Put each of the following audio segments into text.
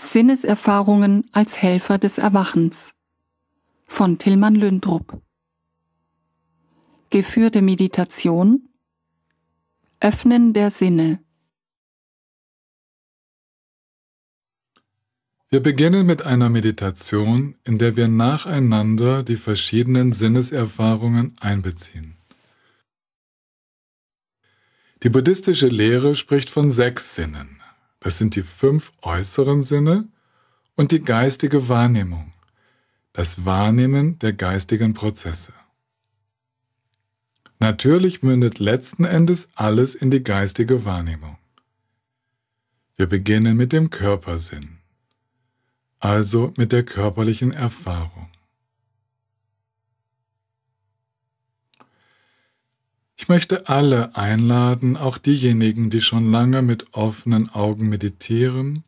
Sinneserfahrungen als Helfer des Erwachens von Tillmann Lündrup. Geführte Meditation Öffnen der Sinne Wir beginnen mit einer Meditation, in der wir nacheinander die verschiedenen Sinneserfahrungen einbeziehen. Die buddhistische Lehre spricht von sechs Sinnen. Das sind die fünf äußeren Sinne und die geistige Wahrnehmung, das Wahrnehmen der geistigen Prozesse. Natürlich mündet letzten Endes alles in die geistige Wahrnehmung. Wir beginnen mit dem Körpersinn, also mit der körperlichen Erfahrung. Ich möchte alle einladen, auch diejenigen, die schon lange mit offenen Augen meditieren,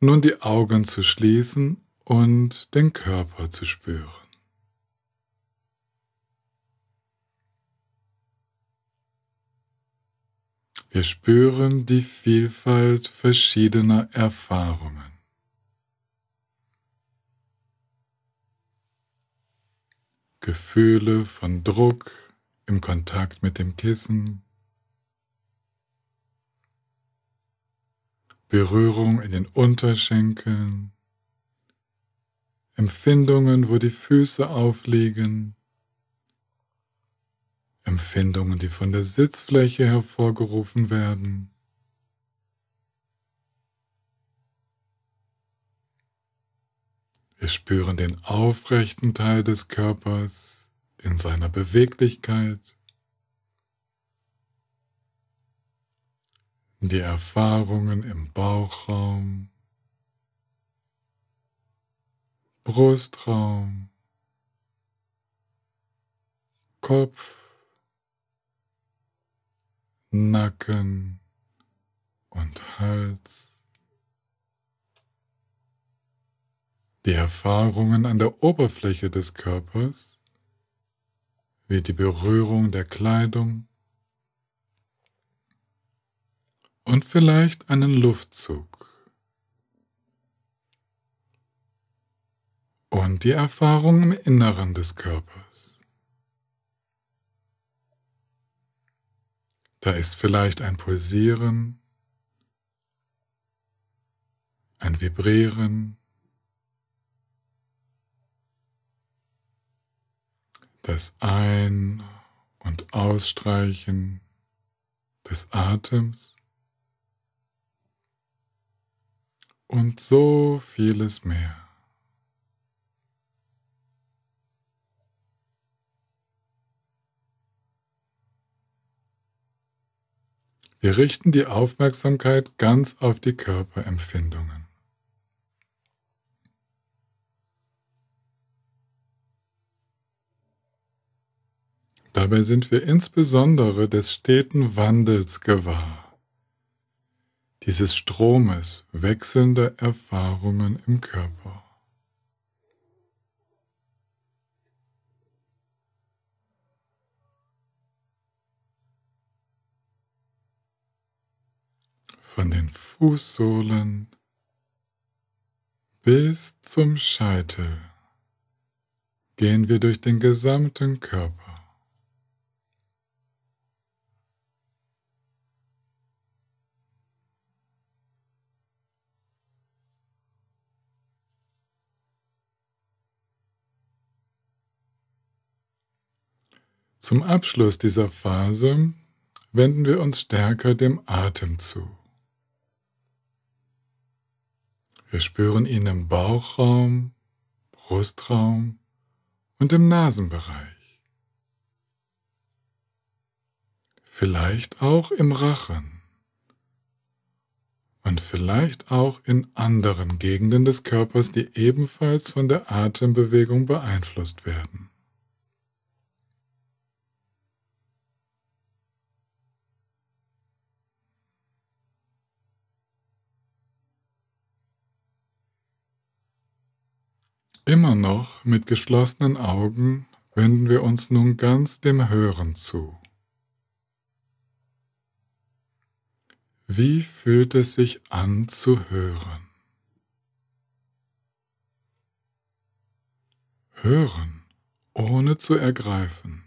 nun die Augen zu schließen und den Körper zu spüren. Wir spüren die Vielfalt verschiedener Erfahrungen. Gefühle von Druck, im Kontakt mit dem Kissen, Berührung in den Unterschenkeln, Empfindungen, wo die Füße aufliegen, Empfindungen, die von der Sitzfläche hervorgerufen werden. Wir spüren den aufrechten Teil des Körpers in seiner Beweglichkeit, die Erfahrungen im Bauchraum, Brustraum, Kopf, Nacken und Hals, die Erfahrungen an der Oberfläche des Körpers, wird die Berührung der Kleidung und vielleicht einen Luftzug und die Erfahrung im Inneren des Körpers. Da ist vielleicht ein Pulsieren, ein Vibrieren, das Ein- und Ausstreichen des Atems und so vieles mehr. Wir richten die Aufmerksamkeit ganz auf die Körperempfindungen. Dabei sind wir insbesondere des steten Wandels gewahr, dieses Stromes wechselnder Erfahrungen im Körper. Von den Fußsohlen bis zum Scheitel gehen wir durch den gesamten Körper. Zum Abschluss dieser Phase wenden wir uns stärker dem Atem zu. Wir spüren ihn im Bauchraum, Brustraum und im Nasenbereich. Vielleicht auch im Rachen und vielleicht auch in anderen Gegenden des Körpers, die ebenfalls von der Atembewegung beeinflusst werden. immer noch mit geschlossenen Augen wenden wir uns nun ganz dem Hören zu. Wie fühlt es sich an zu hören? Hören, ohne zu ergreifen.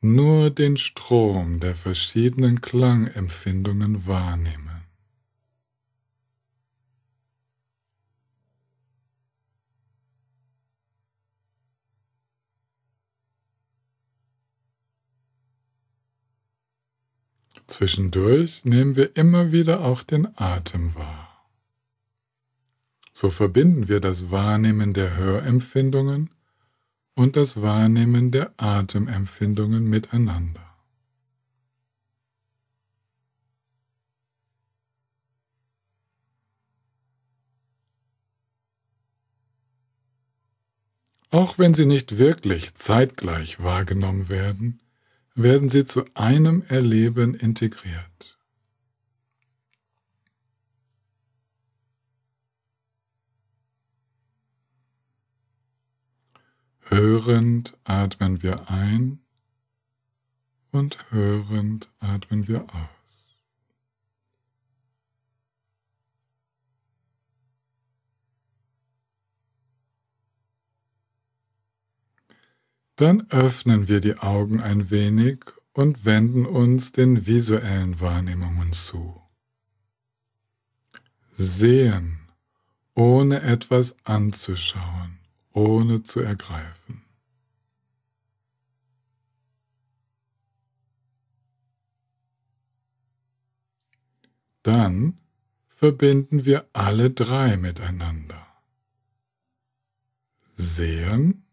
Nur den Strom der verschiedenen Klangempfindungen wahrnehmen. Zwischendurch nehmen wir immer wieder auch den Atem wahr. So verbinden wir das Wahrnehmen der Hörempfindungen und das Wahrnehmen der Atemempfindungen miteinander. Auch wenn sie nicht wirklich zeitgleich wahrgenommen werden, werden sie zu einem Erleben integriert. Hörend atmen wir ein und hörend atmen wir aus. dann öffnen wir die Augen ein wenig und wenden uns den visuellen Wahrnehmungen zu. Sehen, ohne etwas anzuschauen, ohne zu ergreifen. Dann verbinden wir alle drei miteinander. Sehen,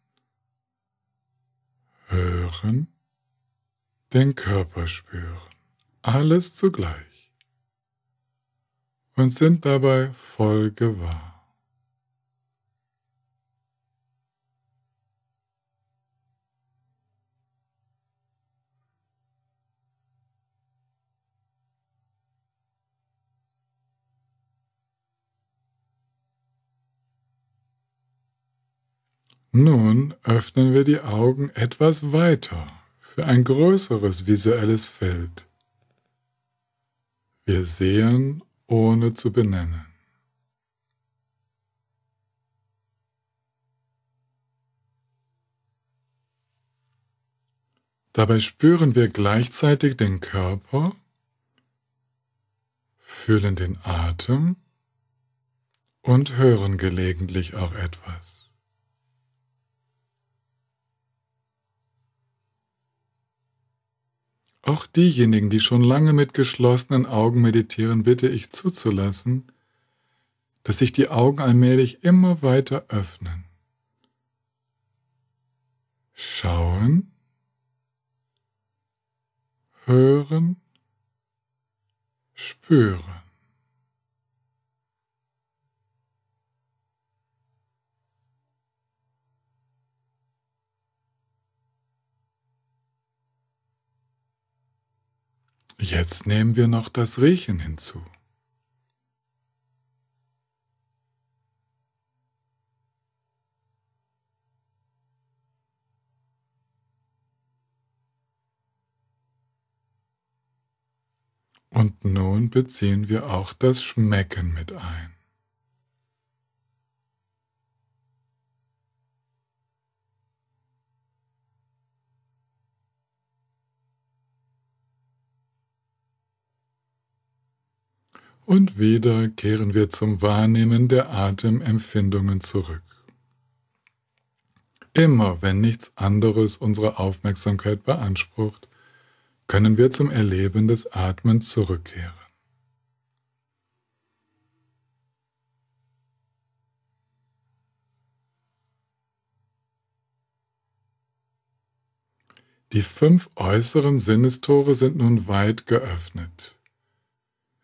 hören, den Körper spüren. Alles zugleich. Und sind dabei voll gewahr. Nun öffnen wir die Augen etwas weiter für ein größeres visuelles Feld. Wir sehen, ohne zu benennen. Dabei spüren wir gleichzeitig den Körper, fühlen den Atem und hören gelegentlich auch etwas. Auch diejenigen, die schon lange mit geschlossenen Augen meditieren, bitte ich zuzulassen, dass sich die Augen allmählich immer weiter öffnen. Schauen, hören, spüren. Jetzt nehmen wir noch das Riechen hinzu. Und nun beziehen wir auch das Schmecken mit ein. und wieder kehren wir zum Wahrnehmen der Atemempfindungen zurück. Immer wenn nichts anderes unsere Aufmerksamkeit beansprucht, können wir zum Erleben des Atmens zurückkehren. Die fünf äußeren Sinnestore sind nun weit geöffnet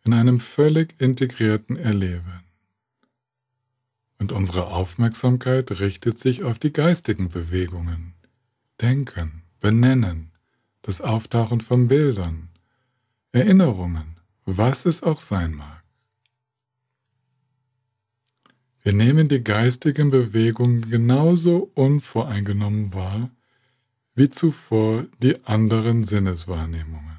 in einem völlig integrierten Erleben. Und unsere Aufmerksamkeit richtet sich auf die geistigen Bewegungen, Denken, Benennen, das Auftauchen von Bildern, Erinnerungen, was es auch sein mag. Wir nehmen die geistigen Bewegungen genauso unvoreingenommen wahr wie zuvor die anderen Sinneswahrnehmungen.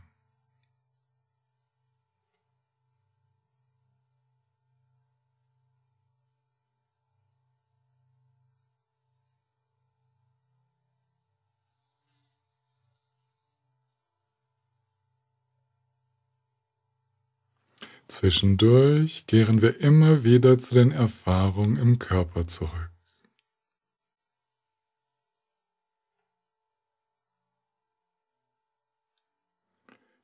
Zwischendurch kehren wir immer wieder zu den Erfahrungen im Körper zurück.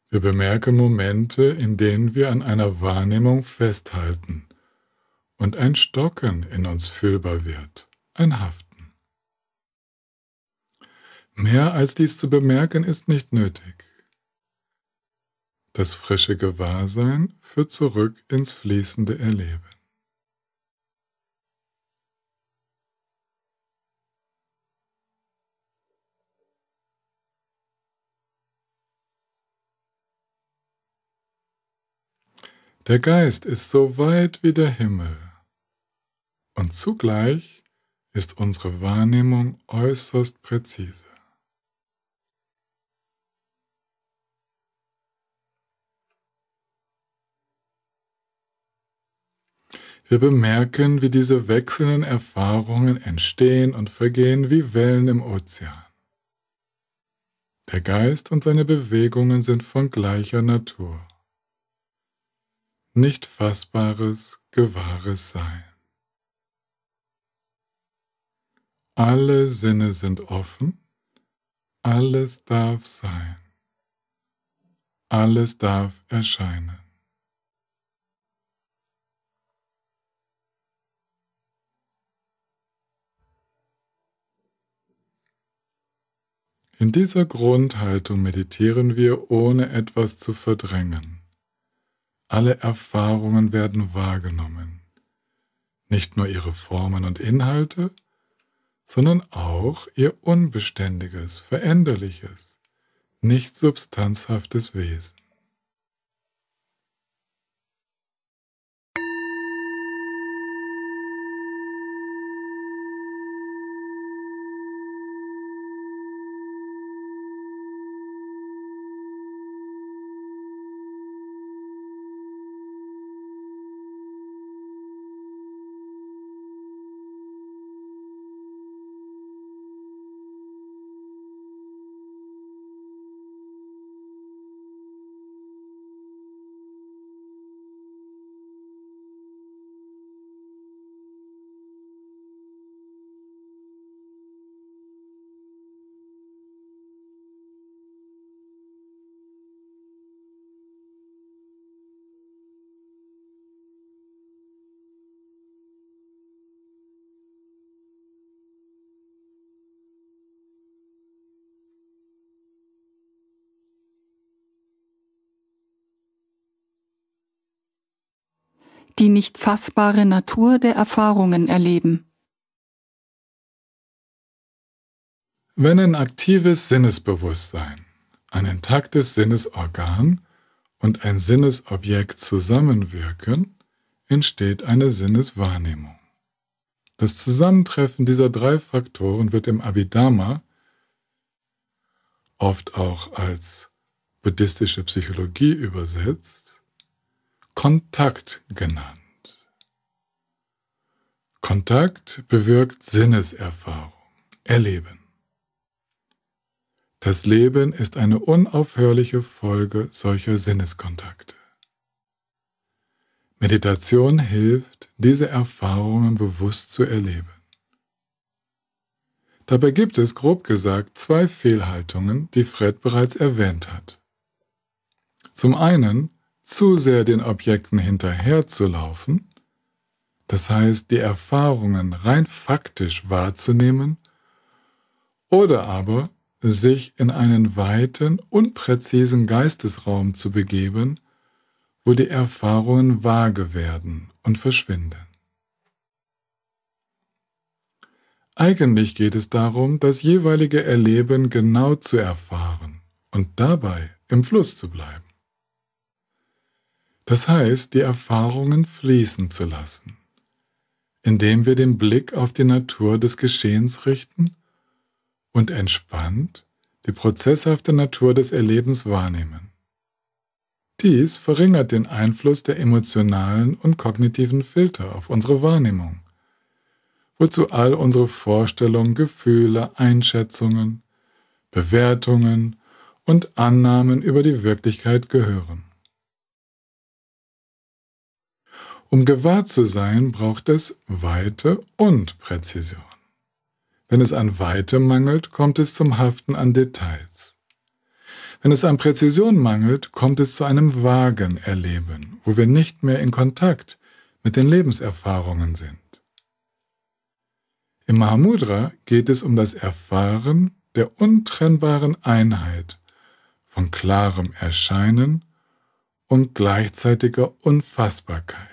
Wir bemerken Momente, in denen wir an einer Wahrnehmung festhalten und ein Stocken in uns fühlbar wird, ein Haften. Mehr als dies zu bemerken ist nicht nötig. Das frische Gewahrsein führt zurück ins fließende Erleben. Der Geist ist so weit wie der Himmel und zugleich ist unsere Wahrnehmung äußerst präzise. Wir bemerken, wie diese wechselnden Erfahrungen entstehen und vergehen wie Wellen im Ozean. Der Geist und seine Bewegungen sind von gleicher Natur. Nicht fassbares, gewahres Sein. Alle Sinne sind offen, alles darf sein, alles darf erscheinen. In dieser Grundhaltung meditieren wir, ohne etwas zu verdrängen. Alle Erfahrungen werden wahrgenommen. Nicht nur ihre Formen und Inhalte, sondern auch ihr unbeständiges, veränderliches, nicht substanzhaftes Wesen. die nicht fassbare Natur der Erfahrungen erleben. Wenn ein aktives Sinnesbewusstsein, ein intaktes Sinnesorgan und ein Sinnesobjekt zusammenwirken, entsteht eine Sinneswahrnehmung. Das Zusammentreffen dieser drei Faktoren wird im Abhidharma, oft auch als buddhistische Psychologie übersetzt, Kontakt genannt. Kontakt bewirkt Sinneserfahrung, Erleben. Das Leben ist eine unaufhörliche Folge solcher Sinneskontakte. Meditation hilft, diese Erfahrungen bewusst zu erleben. Dabei gibt es, grob gesagt, zwei Fehlhaltungen, die Fred bereits erwähnt hat. Zum einen zu sehr den Objekten hinterherzulaufen, das heißt die Erfahrungen rein faktisch wahrzunehmen, oder aber sich in einen weiten, unpräzisen Geistesraum zu begeben, wo die Erfahrungen vage werden und verschwinden. Eigentlich geht es darum, das jeweilige Erleben genau zu erfahren und dabei im Fluss zu bleiben. Das heißt, die Erfahrungen fließen zu lassen, indem wir den Blick auf die Natur des Geschehens richten und entspannt die prozesshafte Natur des Erlebens wahrnehmen. Dies verringert den Einfluss der emotionalen und kognitiven Filter auf unsere Wahrnehmung, wozu all unsere Vorstellungen, Gefühle, Einschätzungen, Bewertungen und Annahmen über die Wirklichkeit gehören. Um gewahrt zu sein, braucht es Weite und Präzision. Wenn es an Weite mangelt, kommt es zum Haften an Details. Wenn es an Präzision mangelt, kommt es zu einem vagen Erleben, wo wir nicht mehr in Kontakt mit den Lebenserfahrungen sind. Im Mahamudra geht es um das Erfahren der untrennbaren Einheit von klarem Erscheinen und gleichzeitiger Unfassbarkeit.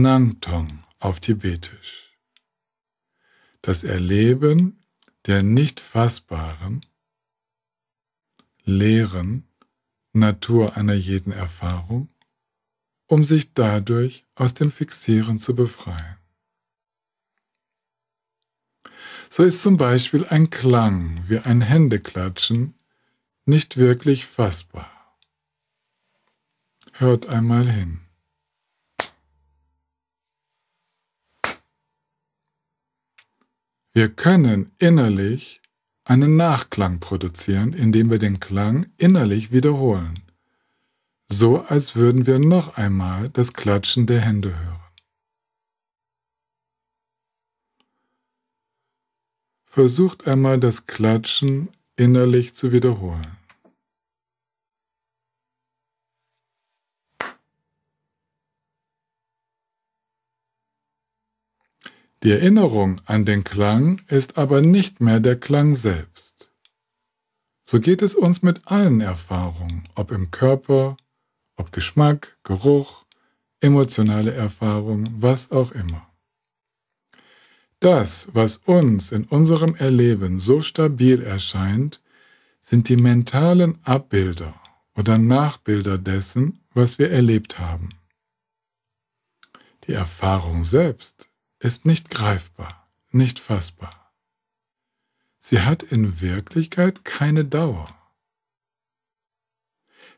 Nantong auf Tibetisch. Das Erleben der nicht fassbaren, leeren Natur einer jeden Erfahrung, um sich dadurch aus dem Fixieren zu befreien. So ist zum Beispiel ein Klang wie ein Händeklatschen nicht wirklich fassbar. Hört einmal hin. Wir können innerlich einen Nachklang produzieren, indem wir den Klang innerlich wiederholen. So als würden wir noch einmal das Klatschen der Hände hören. Versucht einmal das Klatschen innerlich zu wiederholen. Die Erinnerung an den Klang ist aber nicht mehr der Klang selbst. So geht es uns mit allen Erfahrungen, ob im Körper, ob Geschmack, Geruch, emotionale Erfahrung, was auch immer. Das, was uns in unserem Erleben so stabil erscheint, sind die mentalen Abbilder oder Nachbilder dessen, was wir erlebt haben. Die Erfahrung selbst ist nicht greifbar, nicht fassbar. Sie hat in Wirklichkeit keine Dauer.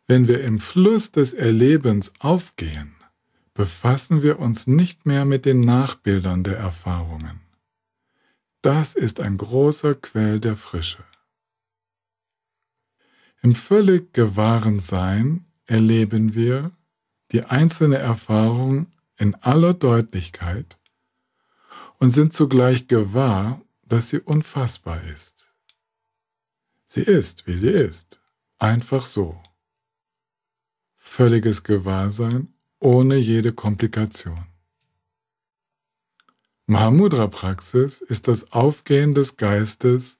Wenn wir im Fluss des Erlebens aufgehen, befassen wir uns nicht mehr mit den Nachbildern der Erfahrungen. Das ist ein großer Quell der Frische. Im völlig gewahren Sein erleben wir die einzelne Erfahrung in aller Deutlichkeit und sind zugleich gewahr, dass sie unfassbar ist. Sie ist, wie sie ist, einfach so. Völliges Gewahrsein ohne jede Komplikation. Mahamudra-Praxis ist das Aufgehen des Geistes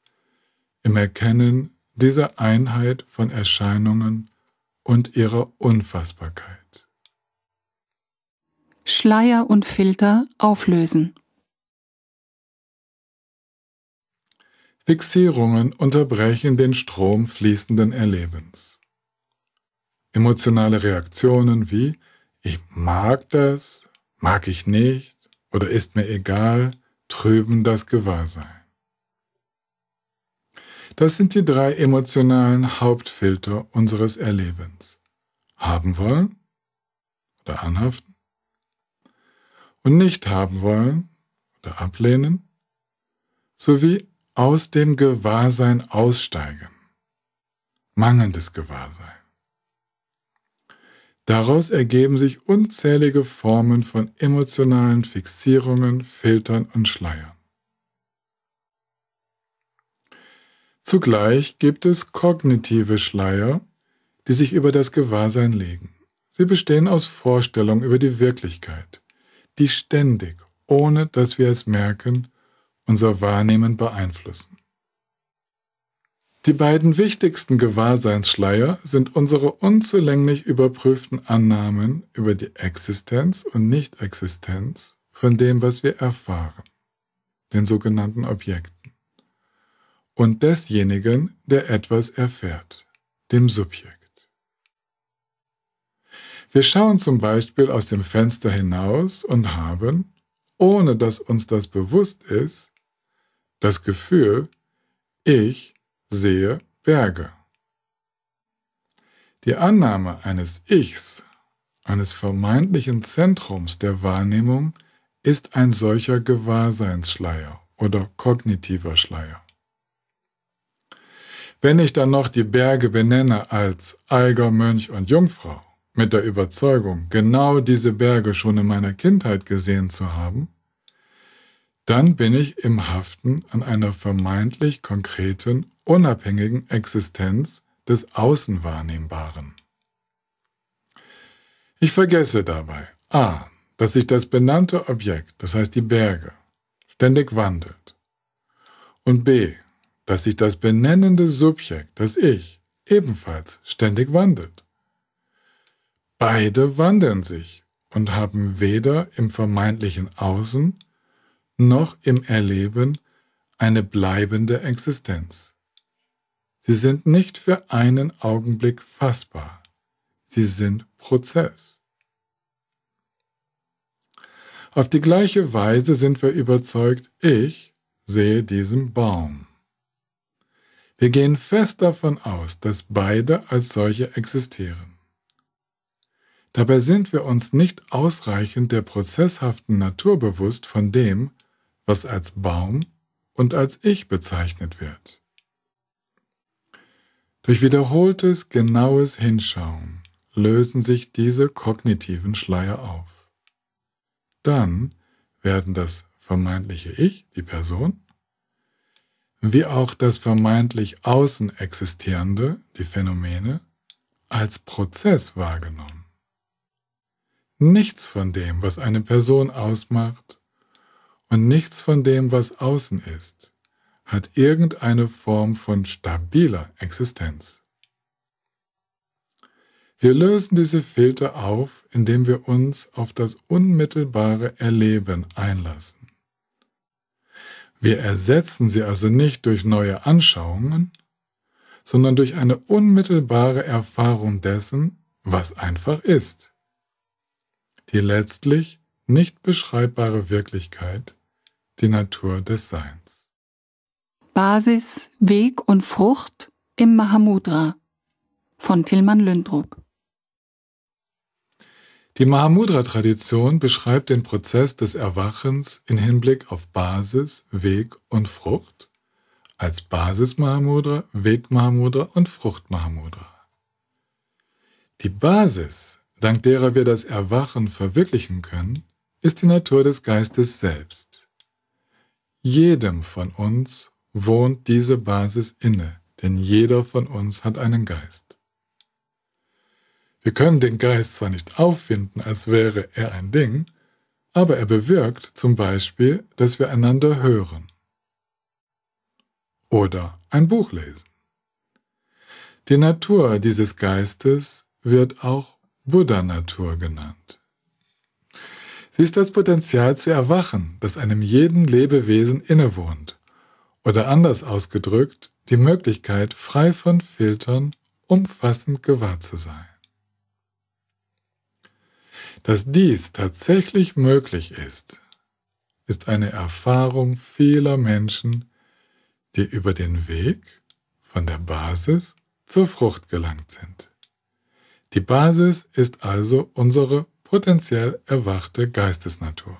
im Erkennen dieser Einheit von Erscheinungen und ihrer Unfassbarkeit. Schleier und Filter auflösen. Fixierungen unterbrechen den Strom fließenden Erlebens. Emotionale Reaktionen wie ich mag das, mag ich nicht oder ist mir egal trüben das Gewahrsein. Das sind die drei emotionalen Hauptfilter unseres Erlebens. Haben wollen oder anhaften und nicht haben wollen oder ablehnen sowie aus dem Gewahrsein aussteigen. Mangelndes Gewahrsein. Daraus ergeben sich unzählige Formen von emotionalen Fixierungen, Filtern und Schleiern. Zugleich gibt es kognitive Schleier, die sich über das Gewahrsein legen. Sie bestehen aus Vorstellungen über die Wirklichkeit, die ständig, ohne dass wir es merken, unser Wahrnehmen beeinflussen. Die beiden wichtigsten Gewahrseinsschleier sind unsere unzulänglich überprüften Annahmen über die Existenz und Nichtexistenz von dem, was wir erfahren, den sogenannten Objekten, und desjenigen, der etwas erfährt, dem Subjekt. Wir schauen zum Beispiel aus dem Fenster hinaus und haben, ohne dass uns das bewusst ist, das Gefühl, ich sehe Berge. Die Annahme eines Ichs, eines vermeintlichen Zentrums der Wahrnehmung, ist ein solcher Gewahrseinsschleier oder kognitiver Schleier. Wenn ich dann noch die Berge benenne als Eiger, Mönch und Jungfrau, mit der Überzeugung, genau diese Berge schon in meiner Kindheit gesehen zu haben, dann bin ich im Haften an einer vermeintlich konkreten, unabhängigen Existenz des Außenwahrnehmbaren. Ich vergesse dabei a, dass sich das benannte Objekt, das heißt die Berge, ständig wandelt und b, dass sich das benennende Subjekt, das Ich, ebenfalls ständig wandelt. Beide wandeln sich und haben weder im vermeintlichen Außen noch im Erleben eine bleibende Existenz. Sie sind nicht für einen Augenblick fassbar. Sie sind Prozess. Auf die gleiche Weise sind wir überzeugt, ich sehe diesen Baum. Wir gehen fest davon aus, dass beide als solche existieren. Dabei sind wir uns nicht ausreichend der prozesshaften Natur bewusst von dem, was als Baum und als Ich bezeichnet wird. Durch wiederholtes, genaues Hinschauen lösen sich diese kognitiven Schleier auf. Dann werden das vermeintliche Ich, die Person, wie auch das vermeintlich außen existierende, die Phänomene, als Prozess wahrgenommen. Nichts von dem, was eine Person ausmacht, und nichts von dem, was außen ist, hat irgendeine Form von stabiler Existenz. Wir lösen diese Filter auf, indem wir uns auf das unmittelbare Erleben einlassen. Wir ersetzen sie also nicht durch neue Anschauungen, sondern durch eine unmittelbare Erfahrung dessen, was einfach ist, die letztlich nicht beschreibbare Wirklichkeit, die Natur des Seins. Basis, Weg und Frucht im Mahamudra von Tilman Lündrup. Die Mahamudra-Tradition beschreibt den Prozess des Erwachens in Hinblick auf Basis, Weg und Frucht als Basis Mahamudra, Weg Mahamudra und Frucht Mahamudra. Die Basis, dank derer wir das Erwachen verwirklichen können, ist die Natur des Geistes selbst. Jedem von uns wohnt diese Basis inne, denn jeder von uns hat einen Geist. Wir können den Geist zwar nicht auffinden, als wäre er ein Ding, aber er bewirkt zum Beispiel, dass wir einander hören oder ein Buch lesen. Die Natur dieses Geistes wird auch Buddha-Natur genannt. Sie ist das Potenzial zu erwachen, das einem jeden Lebewesen innewohnt. Oder anders ausgedrückt, die Möglichkeit, frei von Filtern umfassend gewahrt zu sein. Dass dies tatsächlich möglich ist, ist eine Erfahrung vieler Menschen, die über den Weg von der Basis zur Frucht gelangt sind. Die Basis ist also unsere potenziell erwachte Geistesnatur.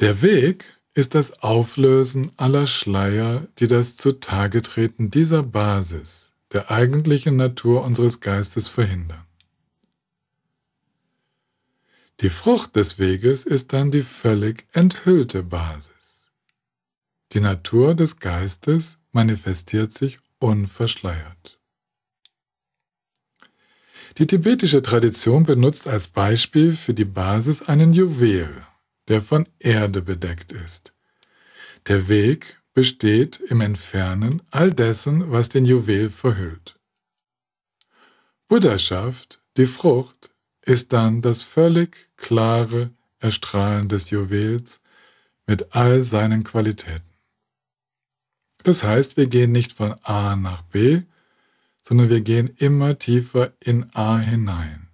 Der Weg ist das Auflösen aller Schleier, die das Zutagetreten dieser Basis, der eigentlichen Natur unseres Geistes verhindern. Die Frucht des Weges ist dann die völlig enthüllte Basis. Die Natur des Geistes manifestiert sich unverschleiert. Die tibetische Tradition benutzt als Beispiel für die Basis einen Juwel, der von Erde bedeckt ist. Der Weg besteht im Entfernen all dessen, was den Juwel verhüllt. Buddhaschaft, die Frucht, ist dann das völlig klare Erstrahlen des Juwels mit all seinen Qualitäten. Das heißt, wir gehen nicht von A nach B, sondern wir gehen immer tiefer in A hinein.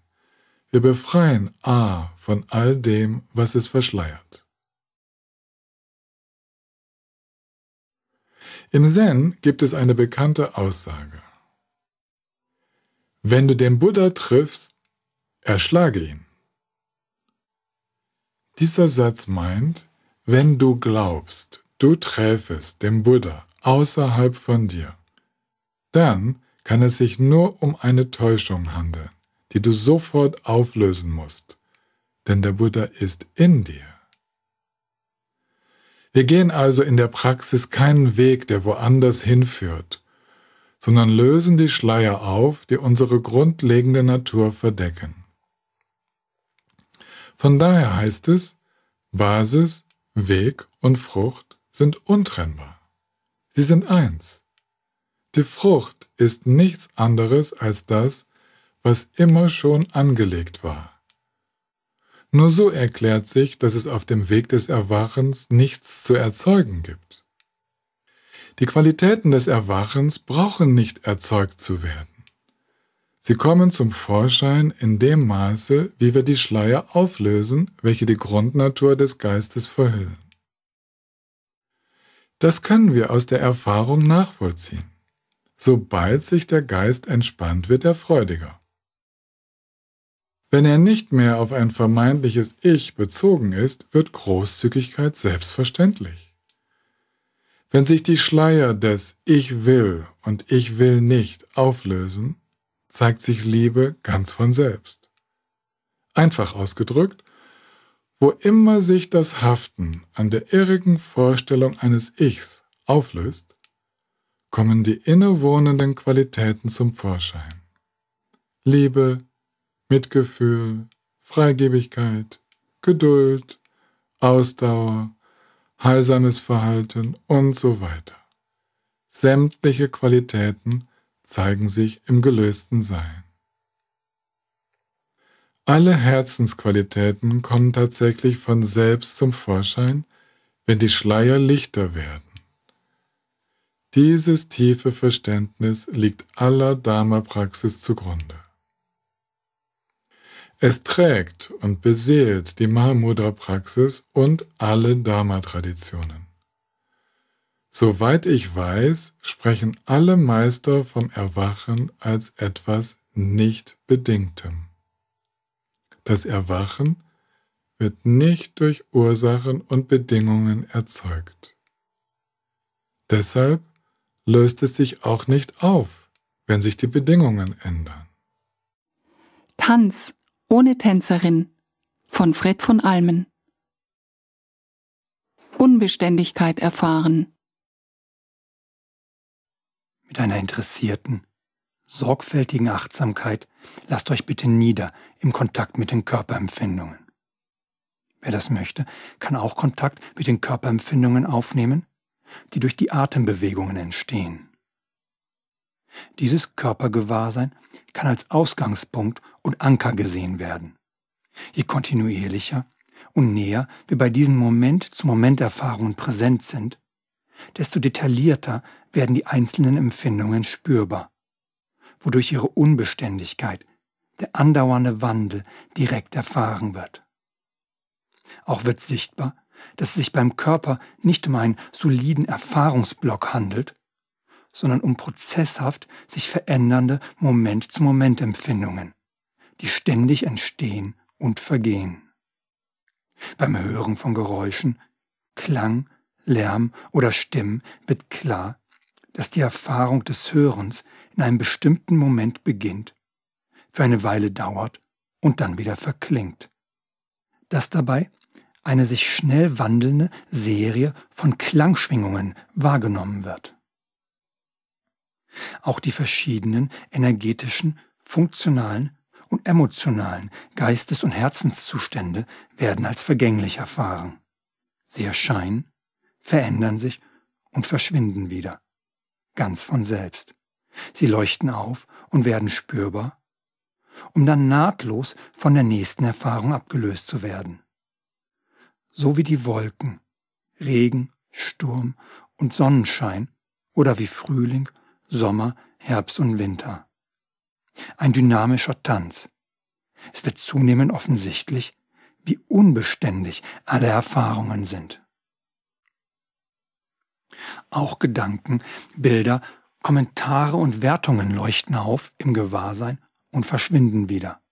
Wir befreien A von all dem, was es verschleiert. Im Zen gibt es eine bekannte Aussage. Wenn du den Buddha triffst, erschlage ihn. Dieser Satz meint, wenn du glaubst, du träfest den Buddha außerhalb von dir, dann kann es sich nur um eine Täuschung handeln, die du sofort auflösen musst, denn der Buddha ist in dir. Wir gehen also in der Praxis keinen Weg, der woanders hinführt, sondern lösen die Schleier auf, die unsere grundlegende Natur verdecken. Von daher heißt es, Basis, Weg und Frucht sind untrennbar. Sie sind eins. Die Frucht ist nichts anderes als das, was immer schon angelegt war. Nur so erklärt sich, dass es auf dem Weg des Erwachens nichts zu erzeugen gibt. Die Qualitäten des Erwachens brauchen nicht erzeugt zu werden. Sie kommen zum Vorschein in dem Maße, wie wir die Schleier auflösen, welche die Grundnatur des Geistes verhüllen. Das können wir aus der Erfahrung nachvollziehen. Sobald sich der Geist entspannt, wird er freudiger. Wenn er nicht mehr auf ein vermeintliches Ich bezogen ist, wird Großzügigkeit selbstverständlich. Wenn sich die Schleier des Ich will und Ich will nicht auflösen, zeigt sich Liebe ganz von selbst. Einfach ausgedrückt, wo immer sich das Haften an der irrigen Vorstellung eines Ichs auflöst, kommen die innewohnenden Qualitäten zum Vorschein. Liebe, Mitgefühl, Freigebigkeit, Geduld, Ausdauer, heilsames Verhalten und so weiter. Sämtliche Qualitäten zeigen sich im gelösten Sein. Alle Herzensqualitäten kommen tatsächlich von selbst zum Vorschein, wenn die Schleier lichter werden. Dieses tiefe Verständnis liegt aller Dharma-Praxis zugrunde. Es trägt und beseelt die Mahamudra-Praxis und alle Dharma-Traditionen. Soweit ich weiß, sprechen alle Meister vom Erwachen als etwas Nicht-Bedingtem. Das Erwachen wird nicht durch Ursachen und Bedingungen erzeugt. Deshalb löst es sich auch nicht auf, wenn sich die Bedingungen ändern. Tanz ohne Tänzerin von Fred von Almen. Unbeständigkeit erfahren. Mit einer interessierten, sorgfältigen Achtsamkeit lasst euch bitte nieder im Kontakt mit den Körperempfindungen. Wer das möchte, kann auch Kontakt mit den Körperempfindungen aufnehmen die durch die Atembewegungen entstehen. Dieses Körpergewahrsein kann als Ausgangspunkt und Anker gesehen werden. Je kontinuierlicher und näher wir bei diesen Moment-zu-Moment-Erfahrungen präsent sind, desto detaillierter werden die einzelnen Empfindungen spürbar, wodurch ihre Unbeständigkeit, der andauernde Wandel direkt erfahren wird. Auch wird sichtbar, dass es sich beim Körper nicht um einen soliden Erfahrungsblock handelt, sondern um prozesshaft sich verändernde Moment-zu-Moment-Empfindungen, die ständig entstehen und vergehen. Beim Hören von Geräuschen, Klang, Lärm oder Stimmen wird klar, dass die Erfahrung des Hörens in einem bestimmten Moment beginnt, für eine Weile dauert und dann wieder verklingt. Dass dabei eine sich schnell wandelnde Serie von Klangschwingungen wahrgenommen wird. Auch die verschiedenen energetischen, funktionalen und emotionalen Geistes- und Herzenszustände werden als vergänglich erfahren. Sie erscheinen, verändern sich und verschwinden wieder, ganz von selbst. Sie leuchten auf und werden spürbar, um dann nahtlos von der nächsten Erfahrung abgelöst zu werden so wie die Wolken, Regen, Sturm und Sonnenschein oder wie Frühling, Sommer, Herbst und Winter. Ein dynamischer Tanz. Es wird zunehmend offensichtlich, wie unbeständig alle Erfahrungen sind. Auch Gedanken, Bilder, Kommentare und Wertungen leuchten auf im Gewahrsein und verschwinden wieder.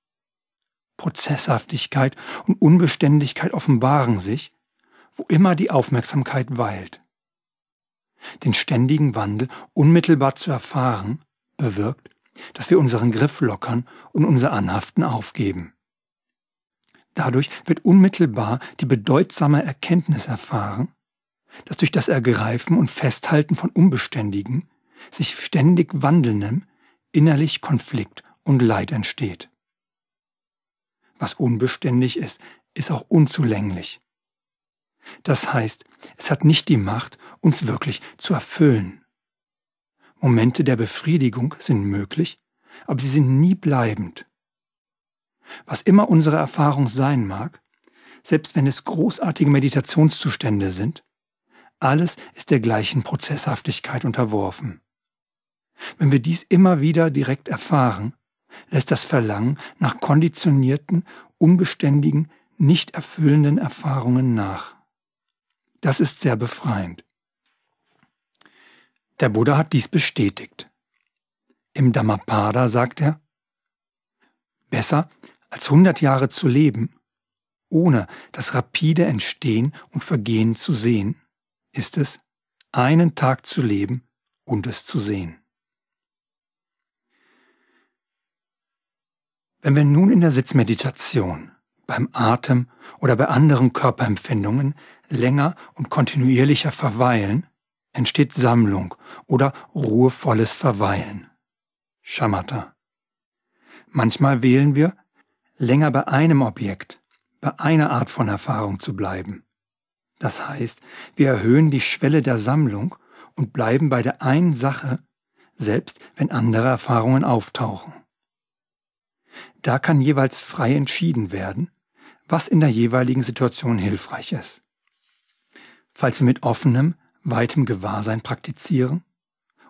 Prozesshaftigkeit und Unbeständigkeit offenbaren sich, wo immer die Aufmerksamkeit weilt. Den ständigen Wandel unmittelbar zu erfahren, bewirkt, dass wir unseren Griff lockern und unser Anhaften aufgeben. Dadurch wird unmittelbar die bedeutsame Erkenntnis erfahren, dass durch das Ergreifen und Festhalten von Unbeständigen, sich ständig wandelndem, innerlich Konflikt und Leid entsteht was unbeständig ist, ist auch unzulänglich. Das heißt, es hat nicht die Macht, uns wirklich zu erfüllen. Momente der Befriedigung sind möglich, aber sie sind nie bleibend. Was immer unsere Erfahrung sein mag, selbst wenn es großartige Meditationszustände sind, alles ist der gleichen Prozesshaftigkeit unterworfen. Wenn wir dies immer wieder direkt erfahren, lässt das Verlangen nach konditionierten, unbeständigen, nicht erfüllenden Erfahrungen nach. Das ist sehr befreiend. Der Buddha hat dies bestätigt. Im Dhammapada sagt er, besser als 100 Jahre zu leben, ohne das rapide Entstehen und Vergehen zu sehen, ist es, einen Tag zu leben und es zu sehen. Wenn wir nun in der Sitzmeditation, beim Atem oder bei anderen Körperempfindungen länger und kontinuierlicher verweilen, entsteht Sammlung oder ruhevolles Verweilen. Shamatha. Manchmal wählen wir, länger bei einem Objekt, bei einer Art von Erfahrung zu bleiben. Das heißt, wir erhöhen die Schwelle der Sammlung und bleiben bei der einen Sache, selbst wenn andere Erfahrungen auftauchen. Da kann jeweils frei entschieden werden, was in der jeweiligen Situation hilfreich ist. Falls wir mit offenem, weitem Gewahrsein praktizieren,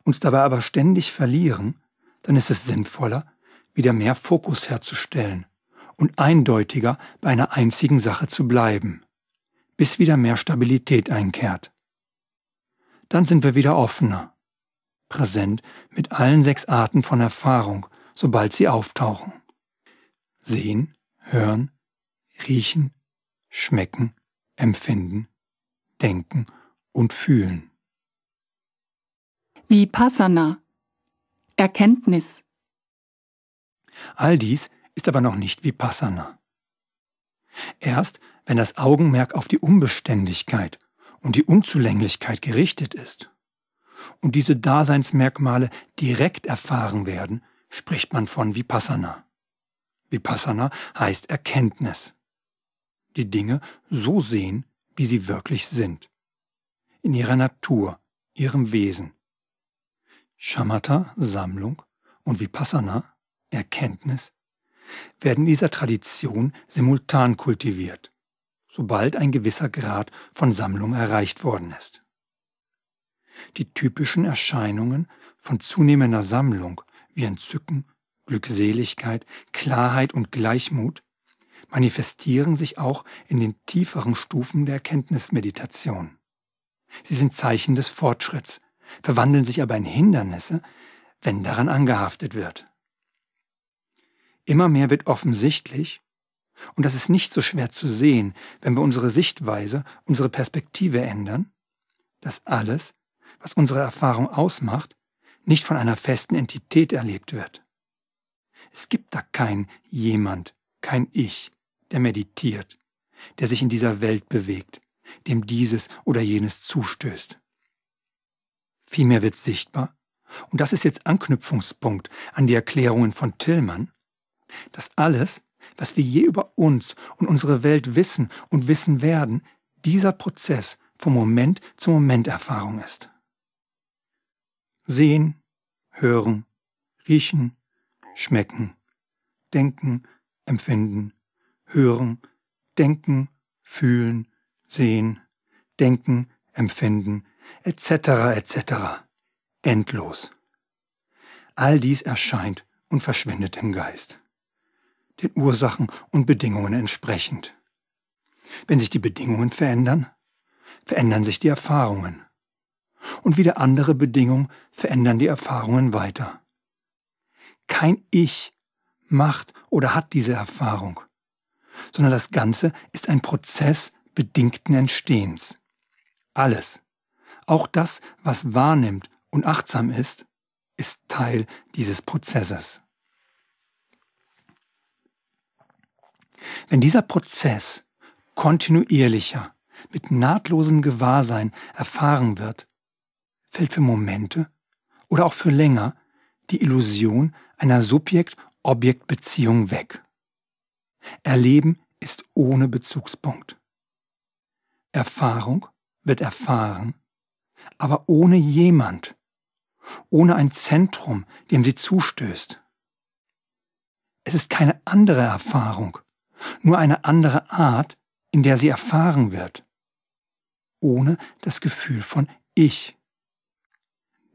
uns dabei aber ständig verlieren, dann ist es sinnvoller, wieder mehr Fokus herzustellen und eindeutiger bei einer einzigen Sache zu bleiben, bis wieder mehr Stabilität einkehrt. Dann sind wir wieder offener, präsent mit allen sechs Arten von Erfahrung, sobald sie auftauchen sehen, hören, riechen, schmecken, empfinden, denken und fühlen. Vipassana Erkenntnis. All dies ist aber noch nicht Vipassana. Erst wenn das Augenmerk auf die Unbeständigkeit und die Unzulänglichkeit gerichtet ist und diese Daseinsmerkmale direkt erfahren werden, spricht man von Vipassana. Vipassana heißt Erkenntnis. Die Dinge so sehen, wie sie wirklich sind. In ihrer Natur, ihrem Wesen. Shamatha, Sammlung und Vipassana, Erkenntnis, werden in dieser Tradition simultan kultiviert, sobald ein gewisser Grad von Sammlung erreicht worden ist. Die typischen Erscheinungen von zunehmender Sammlung wie Entzücken, Glückseligkeit, Klarheit und Gleichmut manifestieren sich auch in den tieferen Stufen der Erkenntnismeditation. Sie sind Zeichen des Fortschritts, verwandeln sich aber in Hindernisse, wenn daran angehaftet wird. Immer mehr wird offensichtlich, und das ist nicht so schwer zu sehen, wenn wir unsere Sichtweise, unsere Perspektive ändern, dass alles, was unsere Erfahrung ausmacht, nicht von einer festen Entität erlebt wird. Es gibt da kein jemand, kein Ich, der meditiert, der sich in dieser Welt bewegt, dem dieses oder jenes zustößt. Vielmehr wird sichtbar, und das ist jetzt Anknüpfungspunkt an die Erklärungen von Tillmann, dass alles, was wir je über uns und unsere Welt wissen und wissen werden, dieser Prozess vom Moment zu Moment Erfahrung ist. Sehen, hören, riechen, schmecken, denken, empfinden, hören, denken, fühlen, sehen, denken, empfinden, etc. etc. Endlos. All dies erscheint und verschwindet im Geist, den Ursachen und Bedingungen entsprechend. Wenn sich die Bedingungen verändern, verändern sich die Erfahrungen. Und wieder andere Bedingungen verändern die Erfahrungen weiter. Kein Ich macht oder hat diese Erfahrung, sondern das Ganze ist ein Prozess bedingten Entstehens. Alles, auch das, was wahrnimmt und achtsam ist, ist Teil dieses Prozesses. Wenn dieser Prozess kontinuierlicher, mit nahtlosem Gewahrsein erfahren wird, fällt für Momente oder auch für länger die Illusion einer Subjekt-Objekt-Beziehung weg. Erleben ist ohne Bezugspunkt. Erfahrung wird erfahren, aber ohne jemand, ohne ein Zentrum, dem sie zustößt. Es ist keine andere Erfahrung, nur eine andere Art, in der sie erfahren wird, ohne das Gefühl von Ich.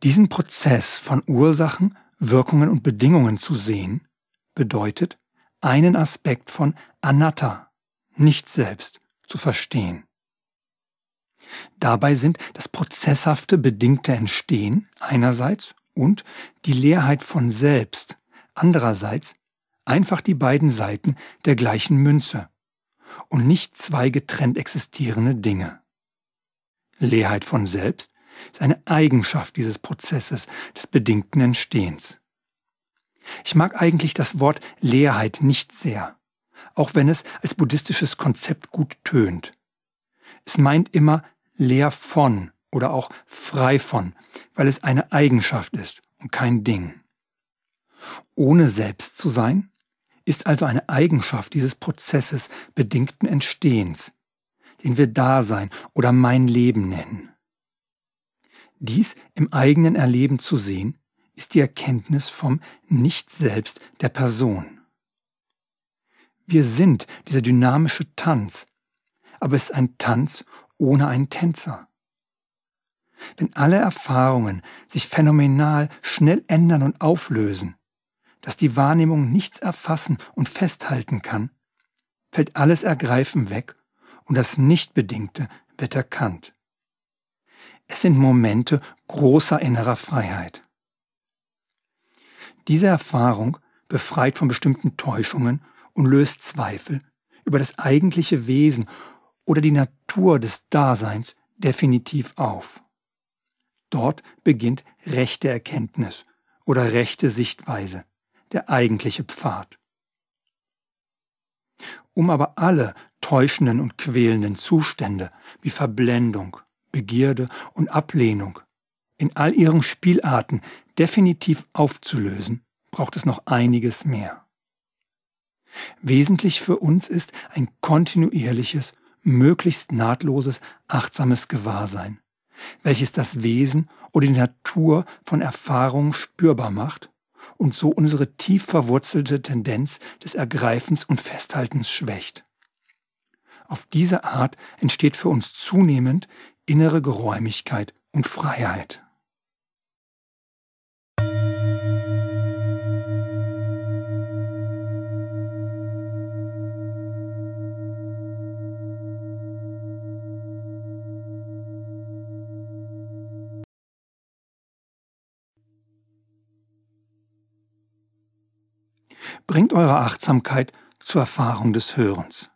Diesen Prozess von Ursachen Wirkungen und Bedingungen zu sehen, bedeutet, einen Aspekt von Anatta, nicht selbst, zu verstehen. Dabei sind das prozesshafte bedingte Entstehen einerseits und die Leerheit von selbst andererseits einfach die beiden Seiten der gleichen Münze und nicht zwei getrennt existierende Dinge. Leerheit von selbst ist eine Eigenschaft dieses Prozesses des bedingten Entstehens. Ich mag eigentlich das Wort Leerheit nicht sehr, auch wenn es als buddhistisches Konzept gut tönt. Es meint immer leer von oder auch frei von, weil es eine Eigenschaft ist und kein Ding. Ohne selbst zu sein ist also eine Eigenschaft dieses Prozesses bedingten Entstehens, den wir Dasein oder mein Leben nennen. Dies im eigenen Erleben zu sehen, ist die Erkenntnis vom Nicht-Selbst der Person. Wir sind dieser dynamische Tanz, aber es ist ein Tanz ohne einen Tänzer. Wenn alle Erfahrungen sich phänomenal schnell ändern und auflösen, dass die Wahrnehmung nichts erfassen und festhalten kann, fällt alles Ergreifen weg und das Nichtbedingte wird erkannt. Es sind Momente großer innerer Freiheit. Diese Erfahrung befreit von bestimmten Täuschungen und löst Zweifel über das eigentliche Wesen oder die Natur des Daseins definitiv auf. Dort beginnt rechte Erkenntnis oder rechte Sichtweise, der eigentliche Pfad. Um aber alle täuschenden und quälenden Zustände wie Verblendung, Begierde und Ablehnung in all ihren Spielarten definitiv aufzulösen, braucht es noch einiges mehr. Wesentlich für uns ist ein kontinuierliches, möglichst nahtloses, achtsames Gewahrsein, welches das Wesen oder die Natur von Erfahrungen spürbar macht und so unsere tief verwurzelte Tendenz des Ergreifens und Festhaltens schwächt. Auf diese Art entsteht für uns zunehmend innere Geräumigkeit und Freiheit. Bringt eure Achtsamkeit zur Erfahrung des Hörens.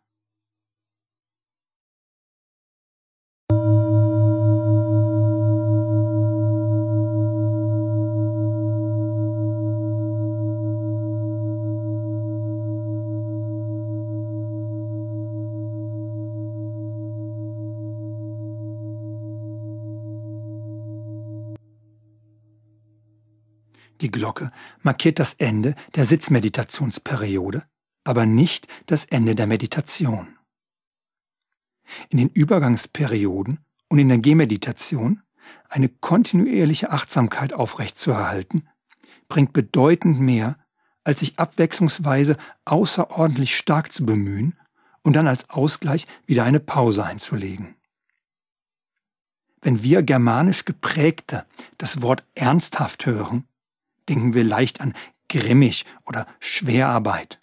Die Glocke markiert das Ende der Sitzmeditationsperiode, aber nicht das Ende der Meditation. In den Übergangsperioden und in der Gehmeditation eine kontinuierliche Achtsamkeit aufrechtzuerhalten, bringt bedeutend mehr, als sich abwechslungsweise außerordentlich stark zu bemühen und dann als Ausgleich wieder eine Pause einzulegen. Wenn wir germanisch geprägte das Wort ernsthaft hören, denken wir leicht an grimmig oder Schwerarbeit.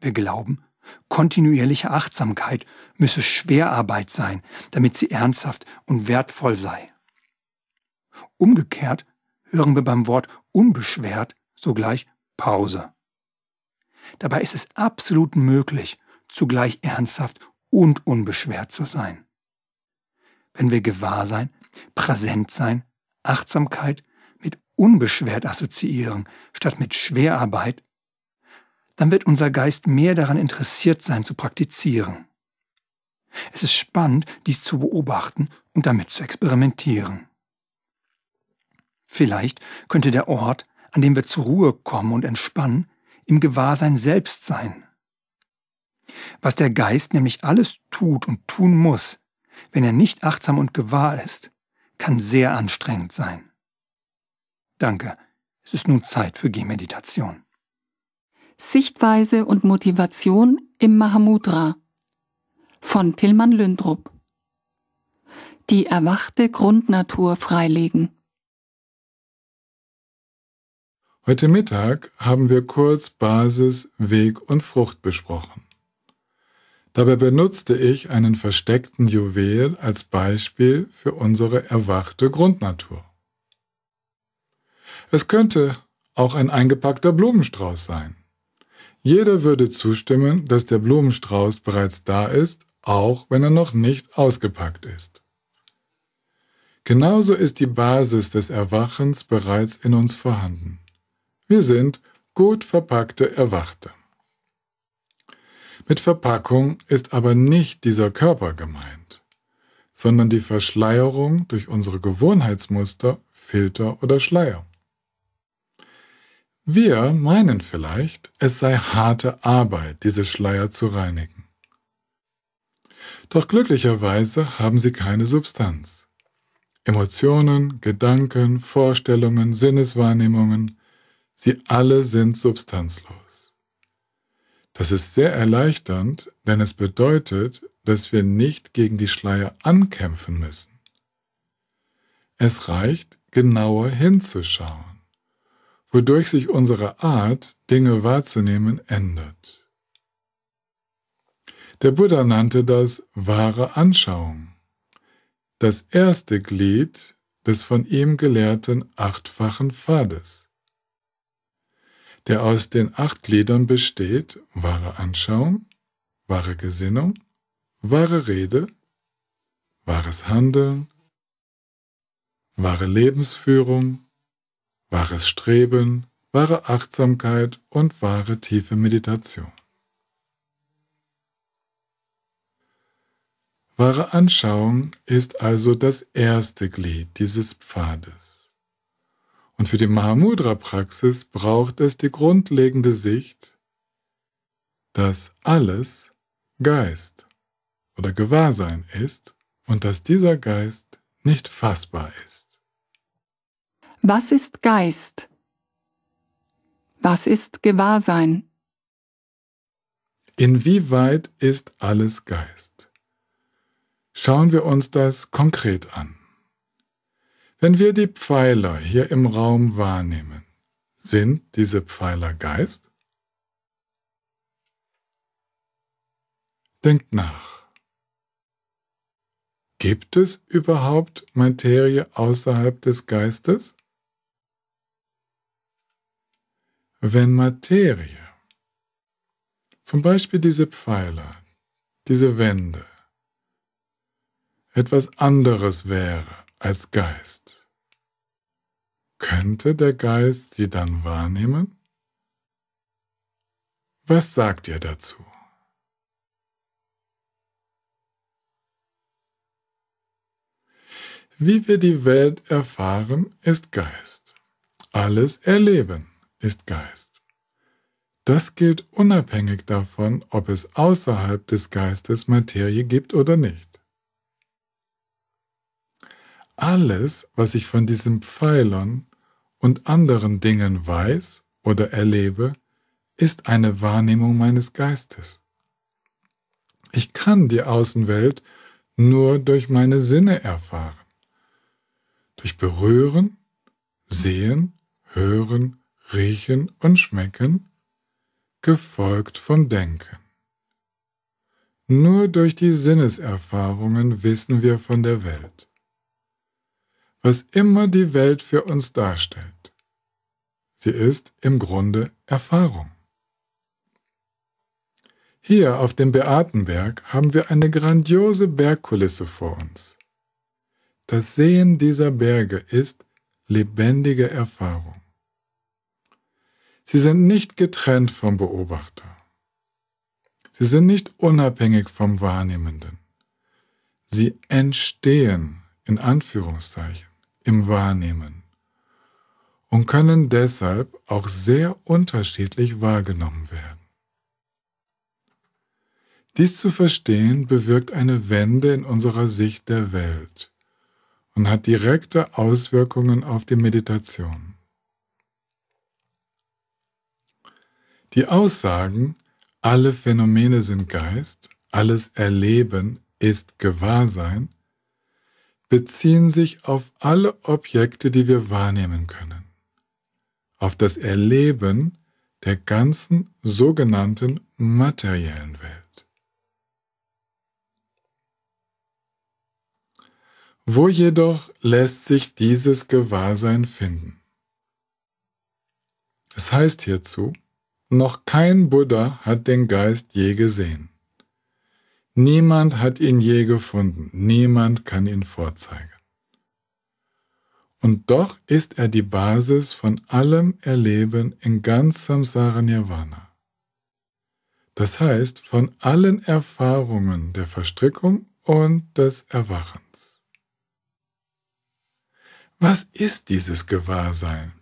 Wir glauben, kontinuierliche Achtsamkeit müsse Schwerarbeit sein, damit sie ernsthaft und wertvoll sei. Umgekehrt hören wir beim Wort unbeschwert sogleich Pause. Dabei ist es absolut möglich, zugleich ernsthaft und unbeschwert zu sein. Wenn wir gewahr sein, präsent sein, Achtsamkeit unbeschwert assoziieren, statt mit Schwerarbeit, dann wird unser Geist mehr daran interessiert sein zu praktizieren. Es ist spannend, dies zu beobachten und damit zu experimentieren. Vielleicht könnte der Ort, an dem wir zur Ruhe kommen und entspannen, im Gewahrsein selbst sein. Was der Geist nämlich alles tut und tun muss, wenn er nicht achtsam und gewahr ist, kann sehr anstrengend sein. Danke, es ist nun Zeit für Gehmeditation. Sichtweise und Motivation im Mahamudra von Tilman Lündrup. Die erwachte Grundnatur freilegen. Heute Mittag haben wir kurz Basis, Weg und Frucht besprochen. Dabei benutzte ich einen versteckten Juwel als Beispiel für unsere erwachte Grundnatur. Es könnte auch ein eingepackter Blumenstrauß sein. Jeder würde zustimmen, dass der Blumenstrauß bereits da ist, auch wenn er noch nicht ausgepackt ist. Genauso ist die Basis des Erwachens bereits in uns vorhanden. Wir sind gut verpackte Erwachte. Mit Verpackung ist aber nicht dieser Körper gemeint, sondern die Verschleierung durch unsere Gewohnheitsmuster, Filter oder Schleier. Wir meinen vielleicht, es sei harte Arbeit, diese Schleier zu reinigen. Doch glücklicherweise haben sie keine Substanz. Emotionen, Gedanken, Vorstellungen, Sinneswahrnehmungen, sie alle sind substanzlos. Das ist sehr erleichternd, denn es bedeutet, dass wir nicht gegen die Schleier ankämpfen müssen. Es reicht, genauer hinzuschauen wodurch sich unsere Art, Dinge wahrzunehmen, ändert. Der Buddha nannte das wahre Anschauung, das erste Glied des von ihm gelehrten achtfachen Pfades, der aus den acht Gliedern besteht, wahre Anschauung, wahre Gesinnung, wahre Rede, wahres Handeln, wahre Lebensführung, wahres Streben, wahre Achtsamkeit und wahre tiefe Meditation. Wahre Anschauung ist also das erste Glied dieses Pfades. Und für die Mahamudra-Praxis braucht es die grundlegende Sicht, dass alles Geist oder Gewahrsein ist und dass dieser Geist nicht fassbar ist. Was ist Geist? Was ist Gewahrsein? Inwieweit ist alles Geist? Schauen wir uns das konkret an. Wenn wir die Pfeiler hier im Raum wahrnehmen, sind diese Pfeiler Geist? Denkt nach. Gibt es überhaupt Materie außerhalb des Geistes? wenn Materie, zum Beispiel diese Pfeiler, diese Wände, etwas anderes wäre als Geist, könnte der Geist sie dann wahrnehmen? Was sagt ihr dazu? Wie wir die Welt erfahren, ist Geist. Alles erleben ist Geist. Das gilt unabhängig davon, ob es außerhalb des Geistes Materie gibt oder nicht. Alles, was ich von diesem Pfeilern und anderen Dingen weiß oder erlebe, ist eine Wahrnehmung meines Geistes. Ich kann die Außenwelt nur durch meine Sinne erfahren. Durch Berühren, Sehen, Hören, Riechen und Schmecken, gefolgt von Denken. Nur durch die Sinneserfahrungen wissen wir von der Welt. Was immer die Welt für uns darstellt, sie ist im Grunde Erfahrung. Hier auf dem Beatenberg haben wir eine grandiose Bergkulisse vor uns. Das Sehen dieser Berge ist lebendige Erfahrung. Sie sind nicht getrennt vom Beobachter. Sie sind nicht unabhängig vom Wahrnehmenden. Sie entstehen, in Anführungszeichen, im Wahrnehmen und können deshalb auch sehr unterschiedlich wahrgenommen werden. Dies zu verstehen bewirkt eine Wende in unserer Sicht der Welt und hat direkte Auswirkungen auf die Meditation. Die Aussagen, alle Phänomene sind Geist, alles Erleben ist Gewahrsein, beziehen sich auf alle Objekte, die wir wahrnehmen können, auf das Erleben der ganzen sogenannten materiellen Welt. Wo jedoch lässt sich dieses Gewahrsein finden? Es heißt hierzu, noch kein Buddha hat den Geist je gesehen. Niemand hat ihn je gefunden, niemand kann ihn vorzeigen. Und doch ist er die Basis von allem Erleben in ganz Samsara Nirvana. Das heißt, von allen Erfahrungen der Verstrickung und des Erwachens. Was ist dieses Gewahrsein,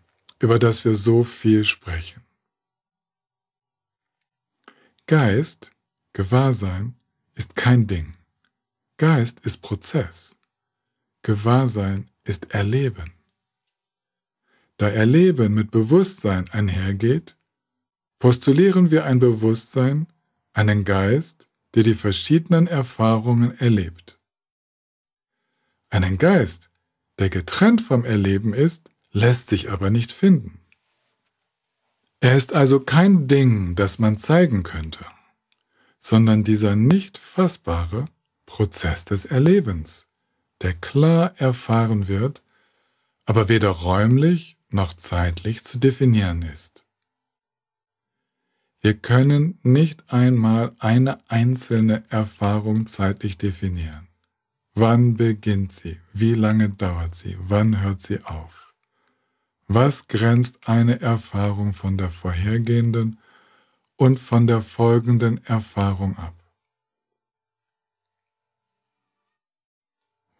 über das wir so viel sprechen? Geist, Gewahrsein, ist kein Ding. Geist ist Prozess. Gewahrsein ist Erleben. Da Erleben mit Bewusstsein einhergeht, postulieren wir ein Bewusstsein, einen Geist, der die verschiedenen Erfahrungen erlebt. Einen Geist, der getrennt vom Erleben ist, lässt sich aber nicht finden. Er ist also kein Ding, das man zeigen könnte, sondern dieser nicht fassbare Prozess des Erlebens, der klar erfahren wird, aber weder räumlich noch zeitlich zu definieren ist. Wir können nicht einmal eine einzelne Erfahrung zeitlich definieren. Wann beginnt sie? Wie lange dauert sie? Wann hört sie auf? Was grenzt eine Erfahrung von der vorhergehenden und von der folgenden Erfahrung ab?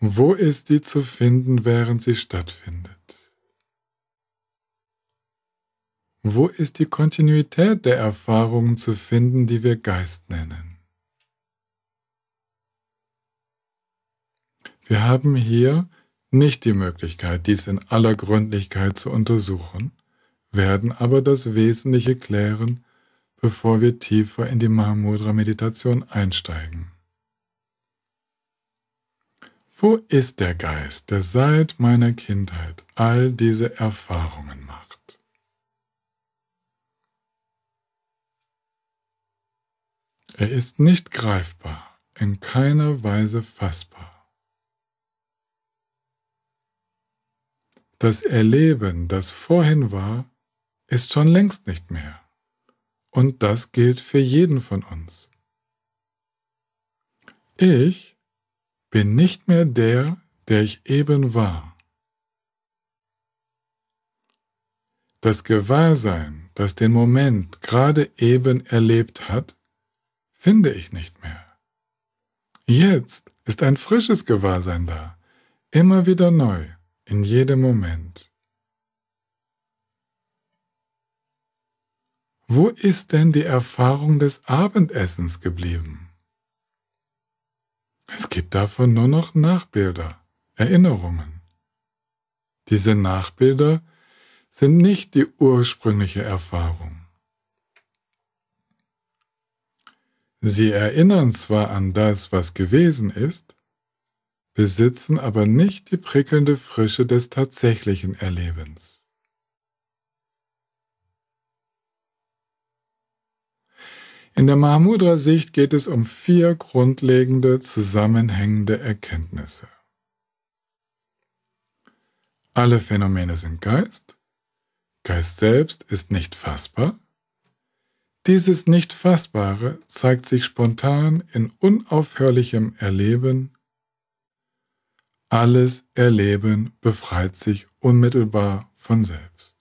Wo ist die zu finden, während sie stattfindet? Wo ist die Kontinuität der Erfahrungen zu finden, die wir Geist nennen? Wir haben hier nicht die Möglichkeit, dies in aller Gründlichkeit zu untersuchen, werden aber das Wesentliche klären, bevor wir tiefer in die Mahamudra-Meditation einsteigen. Wo ist der Geist, der seit meiner Kindheit all diese Erfahrungen macht? Er ist nicht greifbar, in keiner Weise fassbar. Das Erleben, das vorhin war, ist schon längst nicht mehr. Und das gilt für jeden von uns. Ich bin nicht mehr der, der ich eben war. Das Gewahrsein, das den Moment gerade eben erlebt hat, finde ich nicht mehr. Jetzt ist ein frisches Gewahrsein da, immer wieder neu in jedem Moment. Wo ist denn die Erfahrung des Abendessens geblieben? Es gibt davon nur noch Nachbilder, Erinnerungen. Diese Nachbilder sind nicht die ursprüngliche Erfahrung. Sie erinnern zwar an das, was gewesen ist, besitzen aber nicht die prickelnde Frische des tatsächlichen Erlebens. In der Mahamudra-Sicht geht es um vier grundlegende zusammenhängende Erkenntnisse. Alle Phänomene sind Geist. Geist selbst ist nicht fassbar. Dieses Nicht-Fassbare zeigt sich spontan in unaufhörlichem Erleben alles Erleben befreit sich unmittelbar von selbst.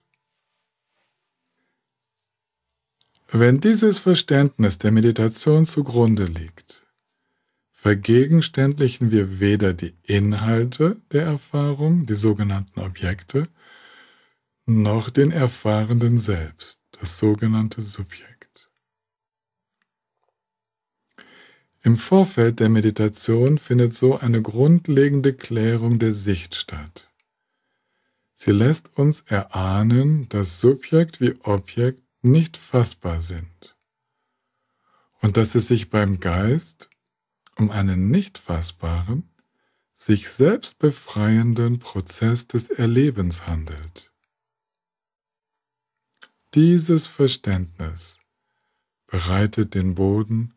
Wenn dieses Verständnis der Meditation zugrunde liegt, vergegenständlichen wir weder die Inhalte der Erfahrung, die sogenannten Objekte, noch den Erfahrenden selbst, das sogenannte Subjekt. Im Vorfeld der Meditation findet so eine grundlegende Klärung der Sicht statt. Sie lässt uns erahnen, dass Subjekt wie Objekt nicht fassbar sind und dass es sich beim Geist um einen nicht fassbaren, sich selbst befreienden Prozess des Erlebens handelt. Dieses Verständnis bereitet den Boden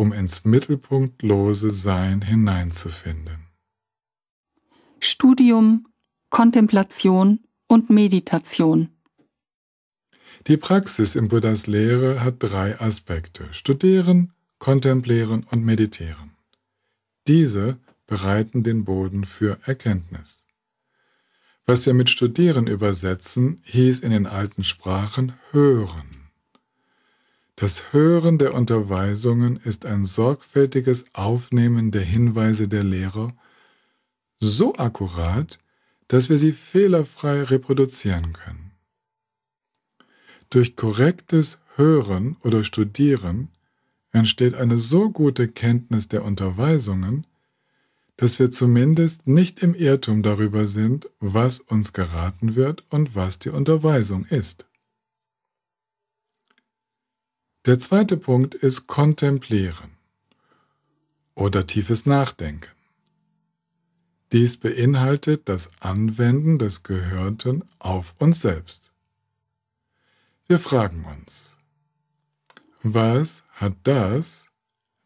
um ins mittelpunktlose Sein hineinzufinden. Studium, Kontemplation und Meditation. Die Praxis im Buddhas Lehre hat drei Aspekte. Studieren, kontemplieren und meditieren. Diese bereiten den Boden für Erkenntnis. Was wir mit Studieren übersetzen, hieß in den alten Sprachen hören. Das Hören der Unterweisungen ist ein sorgfältiges Aufnehmen der Hinweise der Lehrer, so akkurat, dass wir sie fehlerfrei reproduzieren können. Durch korrektes Hören oder Studieren entsteht eine so gute Kenntnis der Unterweisungen, dass wir zumindest nicht im Irrtum darüber sind, was uns geraten wird und was die Unterweisung ist. Der zweite Punkt ist Kontemplieren oder tiefes Nachdenken. Dies beinhaltet das Anwenden des Gehörten auf uns selbst. Wir fragen uns, was hat das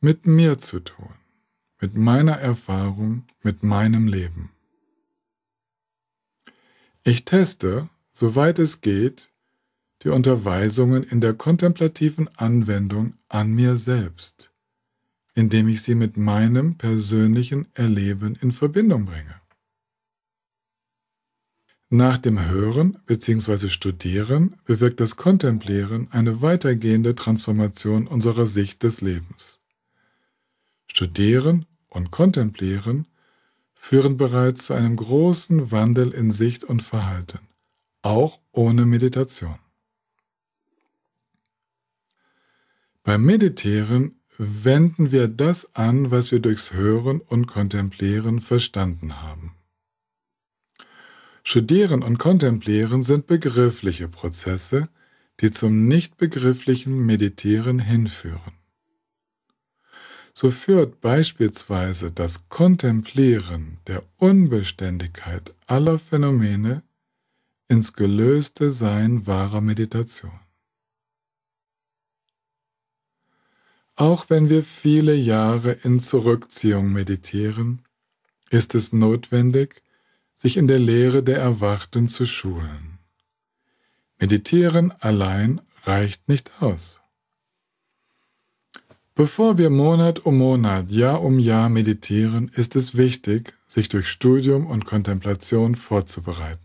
mit mir zu tun, mit meiner Erfahrung, mit meinem Leben? Ich teste, soweit es geht, die Unterweisungen in der kontemplativen Anwendung an mir selbst, indem ich sie mit meinem persönlichen Erleben in Verbindung bringe. Nach dem Hören bzw. Studieren bewirkt das Kontemplieren eine weitergehende Transformation unserer Sicht des Lebens. Studieren und Kontemplieren führen bereits zu einem großen Wandel in Sicht und Verhalten, auch ohne Meditation. Beim Meditieren wenden wir das an, was wir durchs Hören und Kontemplieren verstanden haben. Studieren und Kontemplieren sind begriffliche Prozesse, die zum nicht begrifflichen Meditieren hinführen. So führt beispielsweise das Kontemplieren der Unbeständigkeit aller Phänomene ins gelöste Sein wahrer Meditation. Auch wenn wir viele Jahre in Zurückziehung meditieren, ist es notwendig, sich in der Lehre der Erwachten zu schulen. Meditieren allein reicht nicht aus. Bevor wir Monat um Monat, Jahr um Jahr meditieren, ist es wichtig, sich durch Studium und Kontemplation vorzubereiten.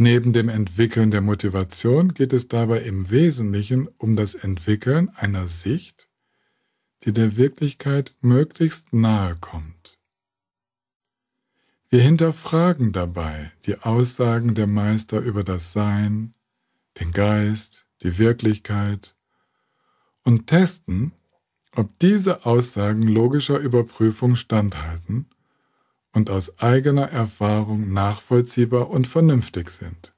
Neben dem Entwickeln der Motivation geht es dabei im Wesentlichen um das Entwickeln einer Sicht, die der Wirklichkeit möglichst nahe kommt. Wir hinterfragen dabei die Aussagen der Meister über das Sein, den Geist, die Wirklichkeit und testen, ob diese Aussagen logischer Überprüfung standhalten und aus eigener Erfahrung nachvollziehbar und vernünftig sind.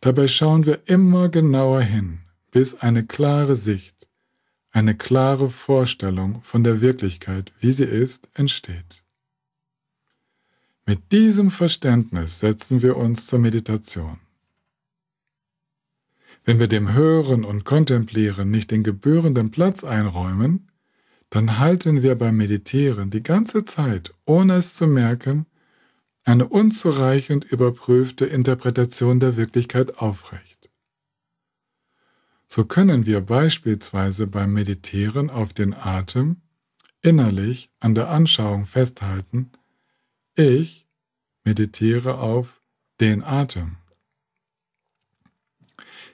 Dabei schauen wir immer genauer hin, bis eine klare Sicht, eine klare Vorstellung von der Wirklichkeit, wie sie ist, entsteht. Mit diesem Verständnis setzen wir uns zur Meditation. Wenn wir dem Hören und Kontemplieren nicht den gebührenden Platz einräumen, dann halten wir beim Meditieren die ganze Zeit, ohne es zu merken, eine unzureichend überprüfte Interpretation der Wirklichkeit aufrecht. So können wir beispielsweise beim Meditieren auf den Atem innerlich an der Anschauung festhalten, ich meditiere auf den Atem.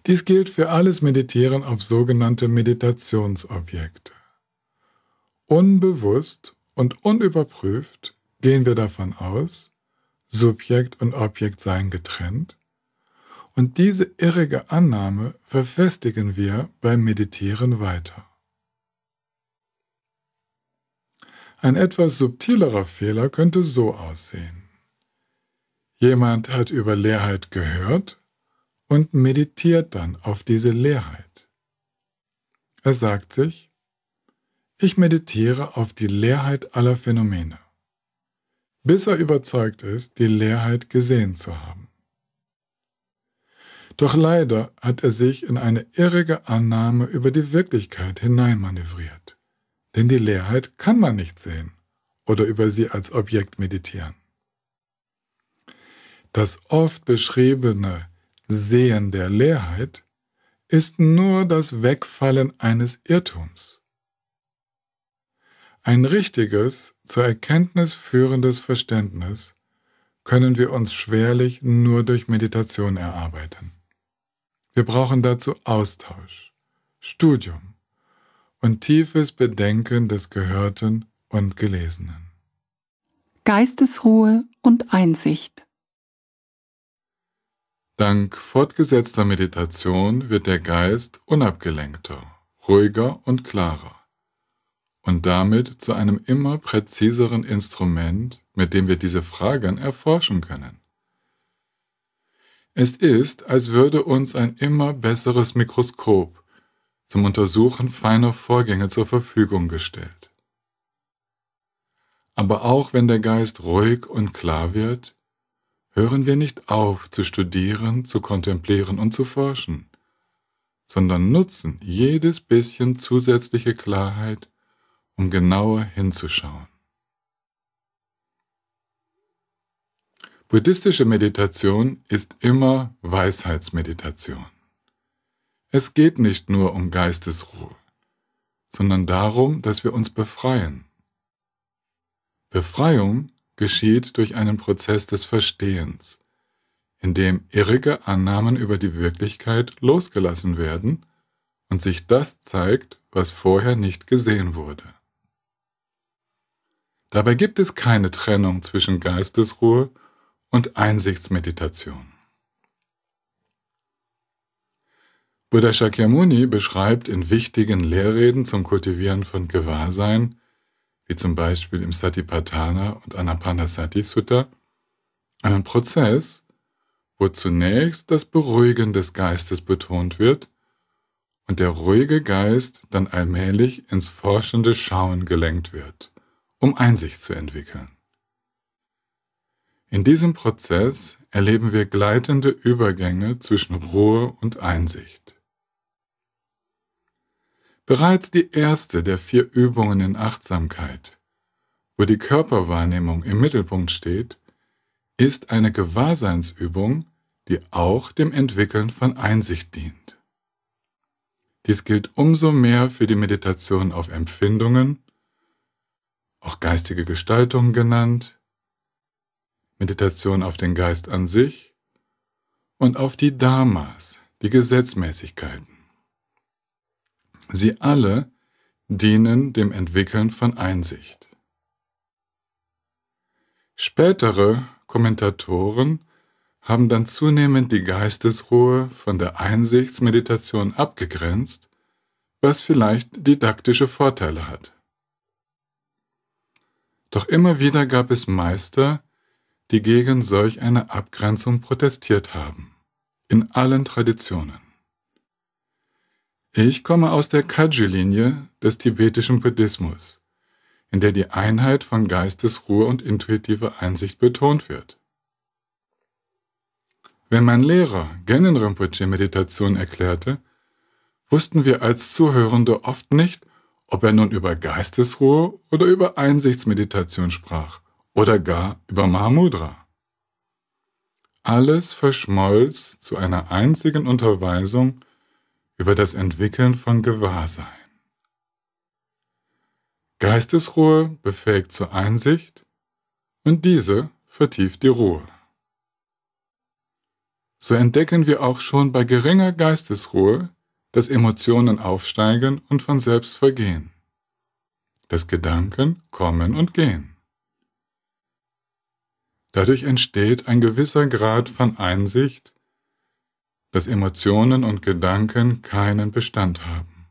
Dies gilt für alles Meditieren auf sogenannte Meditationsobjekte. Unbewusst und unüberprüft gehen wir davon aus, Subjekt und Objekt seien getrennt. Und diese irrige Annahme verfestigen wir beim Meditieren weiter. Ein etwas subtilerer Fehler könnte so aussehen. Jemand hat über Leerheit gehört und meditiert dann auf diese Leerheit. Er sagt sich, ich meditiere auf die Leerheit aller Phänomene, bis er überzeugt ist, die Leerheit gesehen zu haben. Doch leider hat er sich in eine irrige Annahme über die Wirklichkeit hineinmanövriert, denn die Leerheit kann man nicht sehen oder über sie als Objekt meditieren. Das oft beschriebene Sehen der Leerheit ist nur das Wegfallen eines Irrtums. Ein richtiges, zur Erkenntnis führendes Verständnis können wir uns schwerlich nur durch Meditation erarbeiten. Wir brauchen dazu Austausch, Studium und tiefes Bedenken des Gehörten und Gelesenen. Geistesruhe und Einsicht. Dank fortgesetzter Meditation wird der Geist unabgelenkter, ruhiger und klarer und damit zu einem immer präziseren Instrument, mit dem wir diese Fragen erforschen können. Es ist, als würde uns ein immer besseres Mikroskop zum Untersuchen feiner Vorgänge zur Verfügung gestellt. Aber auch wenn der Geist ruhig und klar wird, hören wir nicht auf zu studieren, zu kontemplieren und zu forschen, sondern nutzen jedes bisschen zusätzliche Klarheit, um genauer hinzuschauen. Buddhistische Meditation ist immer Weisheitsmeditation. Es geht nicht nur um Geistesruhe, sondern darum, dass wir uns befreien. Befreiung geschieht durch einen Prozess des Verstehens, in dem irrige Annahmen über die Wirklichkeit losgelassen werden und sich das zeigt, was vorher nicht gesehen wurde. Dabei gibt es keine Trennung zwischen Geistesruhe und Einsichtsmeditation. Buddha Shakyamuni beschreibt in wichtigen Lehrreden zum Kultivieren von Gewahrsein, wie zum Beispiel im Satipatthana und Anapanasati Sutta, einen Prozess, wo zunächst das Beruhigen des Geistes betont wird und der ruhige Geist dann allmählich ins forschende Schauen gelenkt wird um Einsicht zu entwickeln. In diesem Prozess erleben wir gleitende Übergänge zwischen Ruhe und Einsicht. Bereits die erste der vier Übungen in Achtsamkeit, wo die Körperwahrnehmung im Mittelpunkt steht, ist eine Gewahrseinsübung, die auch dem Entwickeln von Einsicht dient. Dies gilt umso mehr für die Meditation auf Empfindungen auch geistige Gestaltung genannt, Meditation auf den Geist an sich und auf die Dharmas, die Gesetzmäßigkeiten. Sie alle dienen dem Entwickeln von Einsicht. Spätere Kommentatoren haben dann zunehmend die Geistesruhe von der Einsichtsmeditation abgegrenzt, was vielleicht didaktische Vorteile hat. Doch immer wieder gab es Meister, die gegen solch eine Abgrenzung protestiert haben, in allen Traditionen. Ich komme aus der Kagyu-Linie des tibetischen Buddhismus, in der die Einheit von Geistesruhe und intuitiver Einsicht betont wird. Wenn mein Lehrer Genin Rinpoche Meditation erklärte, wussten wir als Zuhörende oft nicht, ob er nun über Geistesruhe oder über Einsichtsmeditation sprach oder gar über Mahamudra. Alles verschmolz zu einer einzigen Unterweisung über das Entwickeln von Gewahrsein. Geistesruhe befähigt zur Einsicht und diese vertieft die Ruhe. So entdecken wir auch schon bei geringer Geistesruhe dass Emotionen aufsteigen und von selbst vergehen, dass Gedanken kommen und gehen. Dadurch entsteht ein gewisser Grad von Einsicht, dass Emotionen und Gedanken keinen Bestand haben.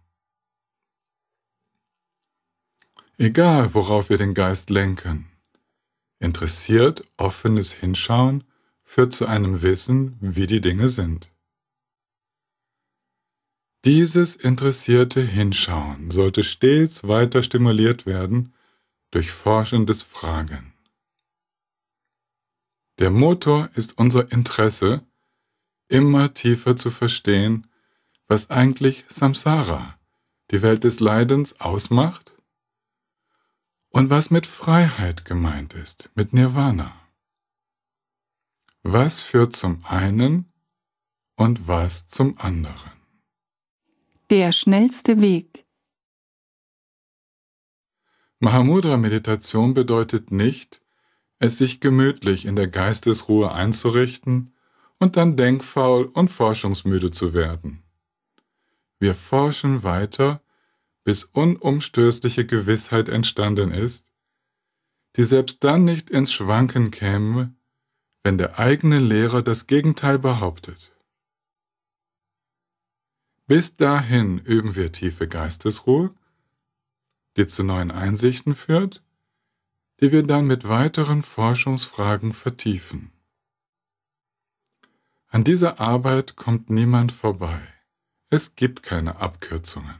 Egal, worauf wir den Geist lenken, interessiert offenes Hinschauen führt zu einem Wissen, wie die Dinge sind. Dieses interessierte Hinschauen sollte stets weiter stimuliert werden durch forschendes Fragen. Der Motor ist unser Interesse, immer tiefer zu verstehen, was eigentlich Samsara, die Welt des Leidens, ausmacht und was mit Freiheit gemeint ist, mit Nirvana. Was führt zum einen und was zum anderen? Der schnellste Weg. Mahamudra-Meditation bedeutet nicht, es sich gemütlich in der Geistesruhe einzurichten und dann denkfaul und forschungsmüde zu werden. Wir forschen weiter, bis unumstößliche Gewissheit entstanden ist, die selbst dann nicht ins Schwanken käme, wenn der eigene Lehrer das Gegenteil behauptet. Bis dahin üben wir tiefe Geistesruhe, die zu neuen Einsichten führt, die wir dann mit weiteren Forschungsfragen vertiefen. An dieser Arbeit kommt niemand vorbei. Es gibt keine Abkürzungen.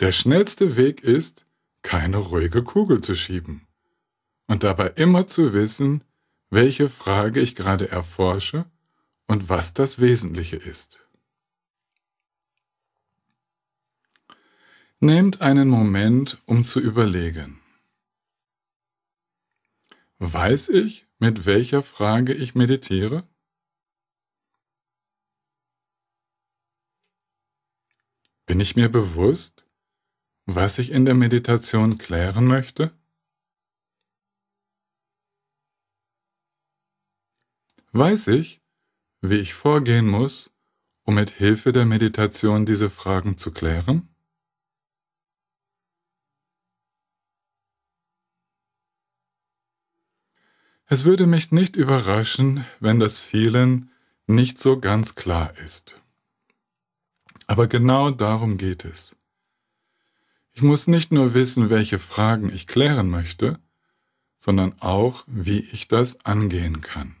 Der schnellste Weg ist, keine ruhige Kugel zu schieben und dabei immer zu wissen, welche Frage ich gerade erforsche und was das Wesentliche ist. Nehmt einen Moment, um zu überlegen. Weiß ich, mit welcher Frage ich meditiere? Bin ich mir bewusst, was ich in der Meditation klären möchte? Weiß ich, wie ich vorgehen muss, um mit Hilfe der Meditation diese Fragen zu klären? Es würde mich nicht überraschen, wenn das vielen nicht so ganz klar ist. Aber genau darum geht es. Ich muss nicht nur wissen, welche Fragen ich klären möchte, sondern auch, wie ich das angehen kann.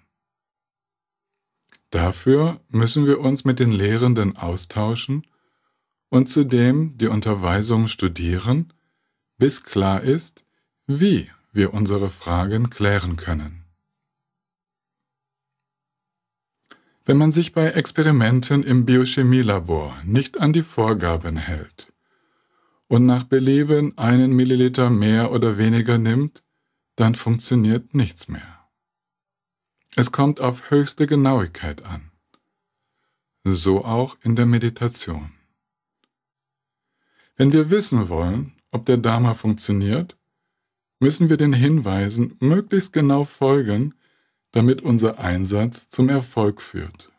Dafür müssen wir uns mit den Lehrenden austauschen und zudem die Unterweisung studieren, bis klar ist, wie wir unsere Fragen klären können. Wenn man sich bei Experimenten im Biochemielabor nicht an die Vorgaben hält und nach Beleben einen Milliliter mehr oder weniger nimmt, dann funktioniert nichts mehr. Es kommt auf höchste Genauigkeit an. So auch in der Meditation. Wenn wir wissen wollen, ob der Dharma funktioniert, müssen wir den Hinweisen möglichst genau folgen, damit unser Einsatz zum Erfolg führt.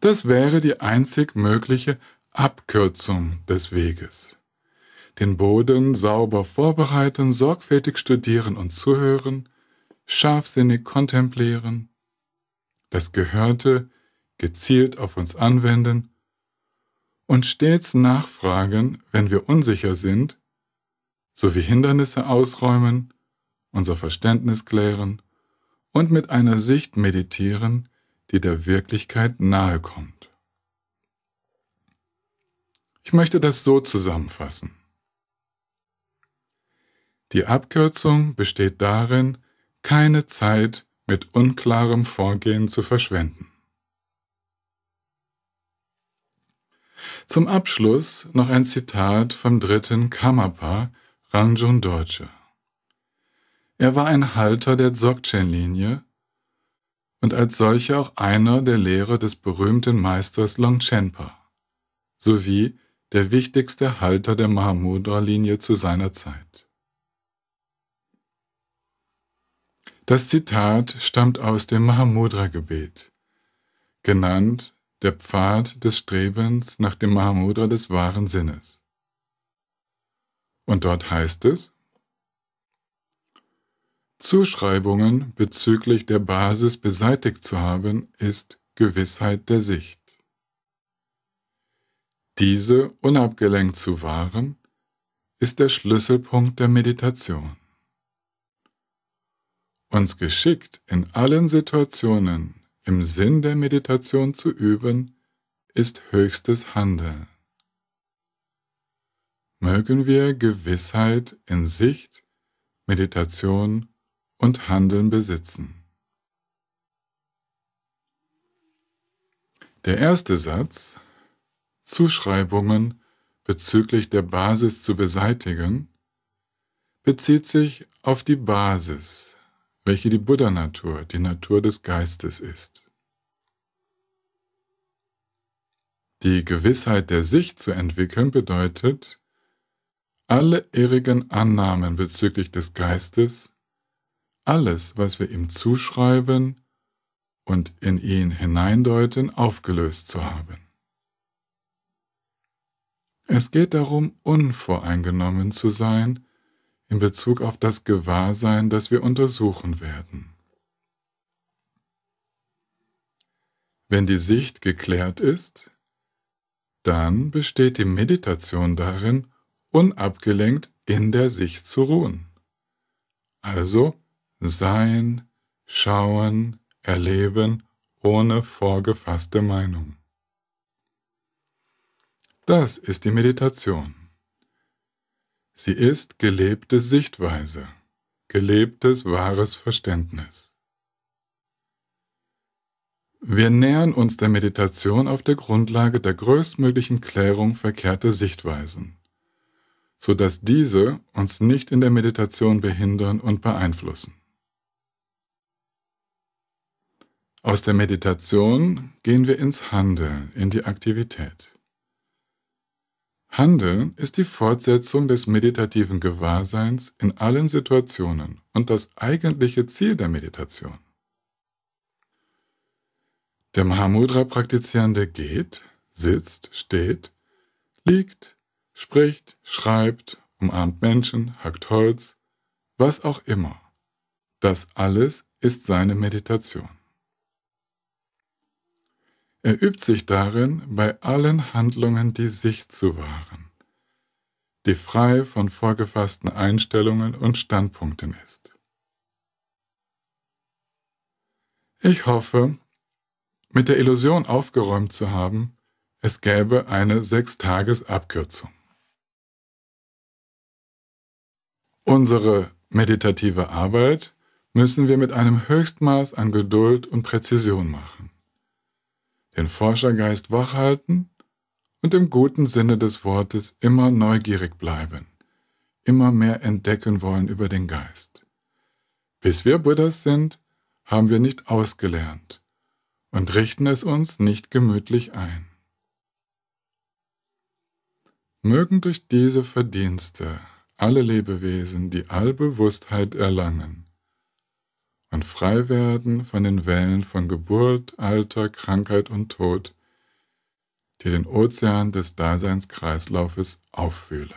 Das wäre die einzig mögliche Abkürzung des Weges. Den Boden sauber vorbereiten, sorgfältig studieren und zuhören, scharfsinnig kontemplieren, das Gehörte gezielt auf uns anwenden und stets nachfragen, wenn wir unsicher sind, sowie Hindernisse ausräumen unser Verständnis klären und mit einer Sicht meditieren, die der Wirklichkeit nahe kommt. Ich möchte das so zusammenfassen. Die Abkürzung besteht darin, keine Zeit mit unklarem Vorgehen zu verschwenden. Zum Abschluss noch ein Zitat vom dritten Kamapa Ranjun Deutsche. Er war ein Halter der Dzogchen-Linie und als solcher auch einer der Lehrer des berühmten Meisters Longchenpa sowie der wichtigste Halter der Mahamudra-Linie zu seiner Zeit. Das Zitat stammt aus dem Mahamudra-Gebet, genannt der Pfad des Strebens nach dem Mahamudra des wahren Sinnes. Und dort heißt es, Zuschreibungen bezüglich der Basis beseitigt zu haben, ist Gewissheit der Sicht. Diese unabgelenkt zu wahren, ist der Schlüsselpunkt der Meditation. Uns geschickt in allen Situationen im Sinn der Meditation zu üben, ist höchstes Handeln. Mögen wir Gewissheit in Sicht, Meditation und Handeln besitzen. Der erste Satz, Zuschreibungen bezüglich der Basis zu beseitigen, bezieht sich auf die Basis, welche die Buddha-Natur, die Natur des Geistes ist. Die Gewissheit der Sicht zu entwickeln bedeutet, alle irrigen Annahmen bezüglich des Geistes alles, was wir ihm zuschreiben und in ihn hineindeuten, aufgelöst zu haben. Es geht darum, unvoreingenommen zu sein in Bezug auf das Gewahrsein, das wir untersuchen werden. Wenn die Sicht geklärt ist, dann besteht die Meditation darin, unabgelenkt in der Sicht zu ruhen, also sein, schauen, erleben ohne vorgefasste Meinung. Das ist die Meditation. Sie ist gelebte Sichtweise, gelebtes wahres Verständnis. Wir nähern uns der Meditation auf der Grundlage der größtmöglichen Klärung verkehrter Sichtweisen, sodass diese uns nicht in der Meditation behindern und beeinflussen. Aus der Meditation gehen wir ins Handeln, in die Aktivität. Handeln ist die Fortsetzung des meditativen Gewahrseins in allen Situationen und das eigentliche Ziel der Meditation. Der Mahamudra-Praktizierende geht, sitzt, steht, liegt, spricht, schreibt, umarmt Menschen, hackt Holz, was auch immer. Das alles ist seine Meditation. Er übt sich darin, bei allen Handlungen die Sicht zu wahren, die frei von vorgefassten Einstellungen und Standpunkten ist. Ich hoffe, mit der Illusion aufgeräumt zu haben, es gäbe eine Sechstagesabkürzung. Unsere meditative Arbeit müssen wir mit einem Höchstmaß an Geduld und Präzision machen den Forschergeist wachhalten und im guten Sinne des Wortes immer neugierig bleiben, immer mehr entdecken wollen über den Geist. Bis wir Buddhas sind, haben wir nicht ausgelernt und richten es uns nicht gemütlich ein. Mögen durch diese Verdienste alle Lebewesen die Allbewusstheit erlangen und frei werden von den Wellen von Geburt, Alter, Krankheit und Tod, die den Ozean des Daseinskreislaufes aufwühlen.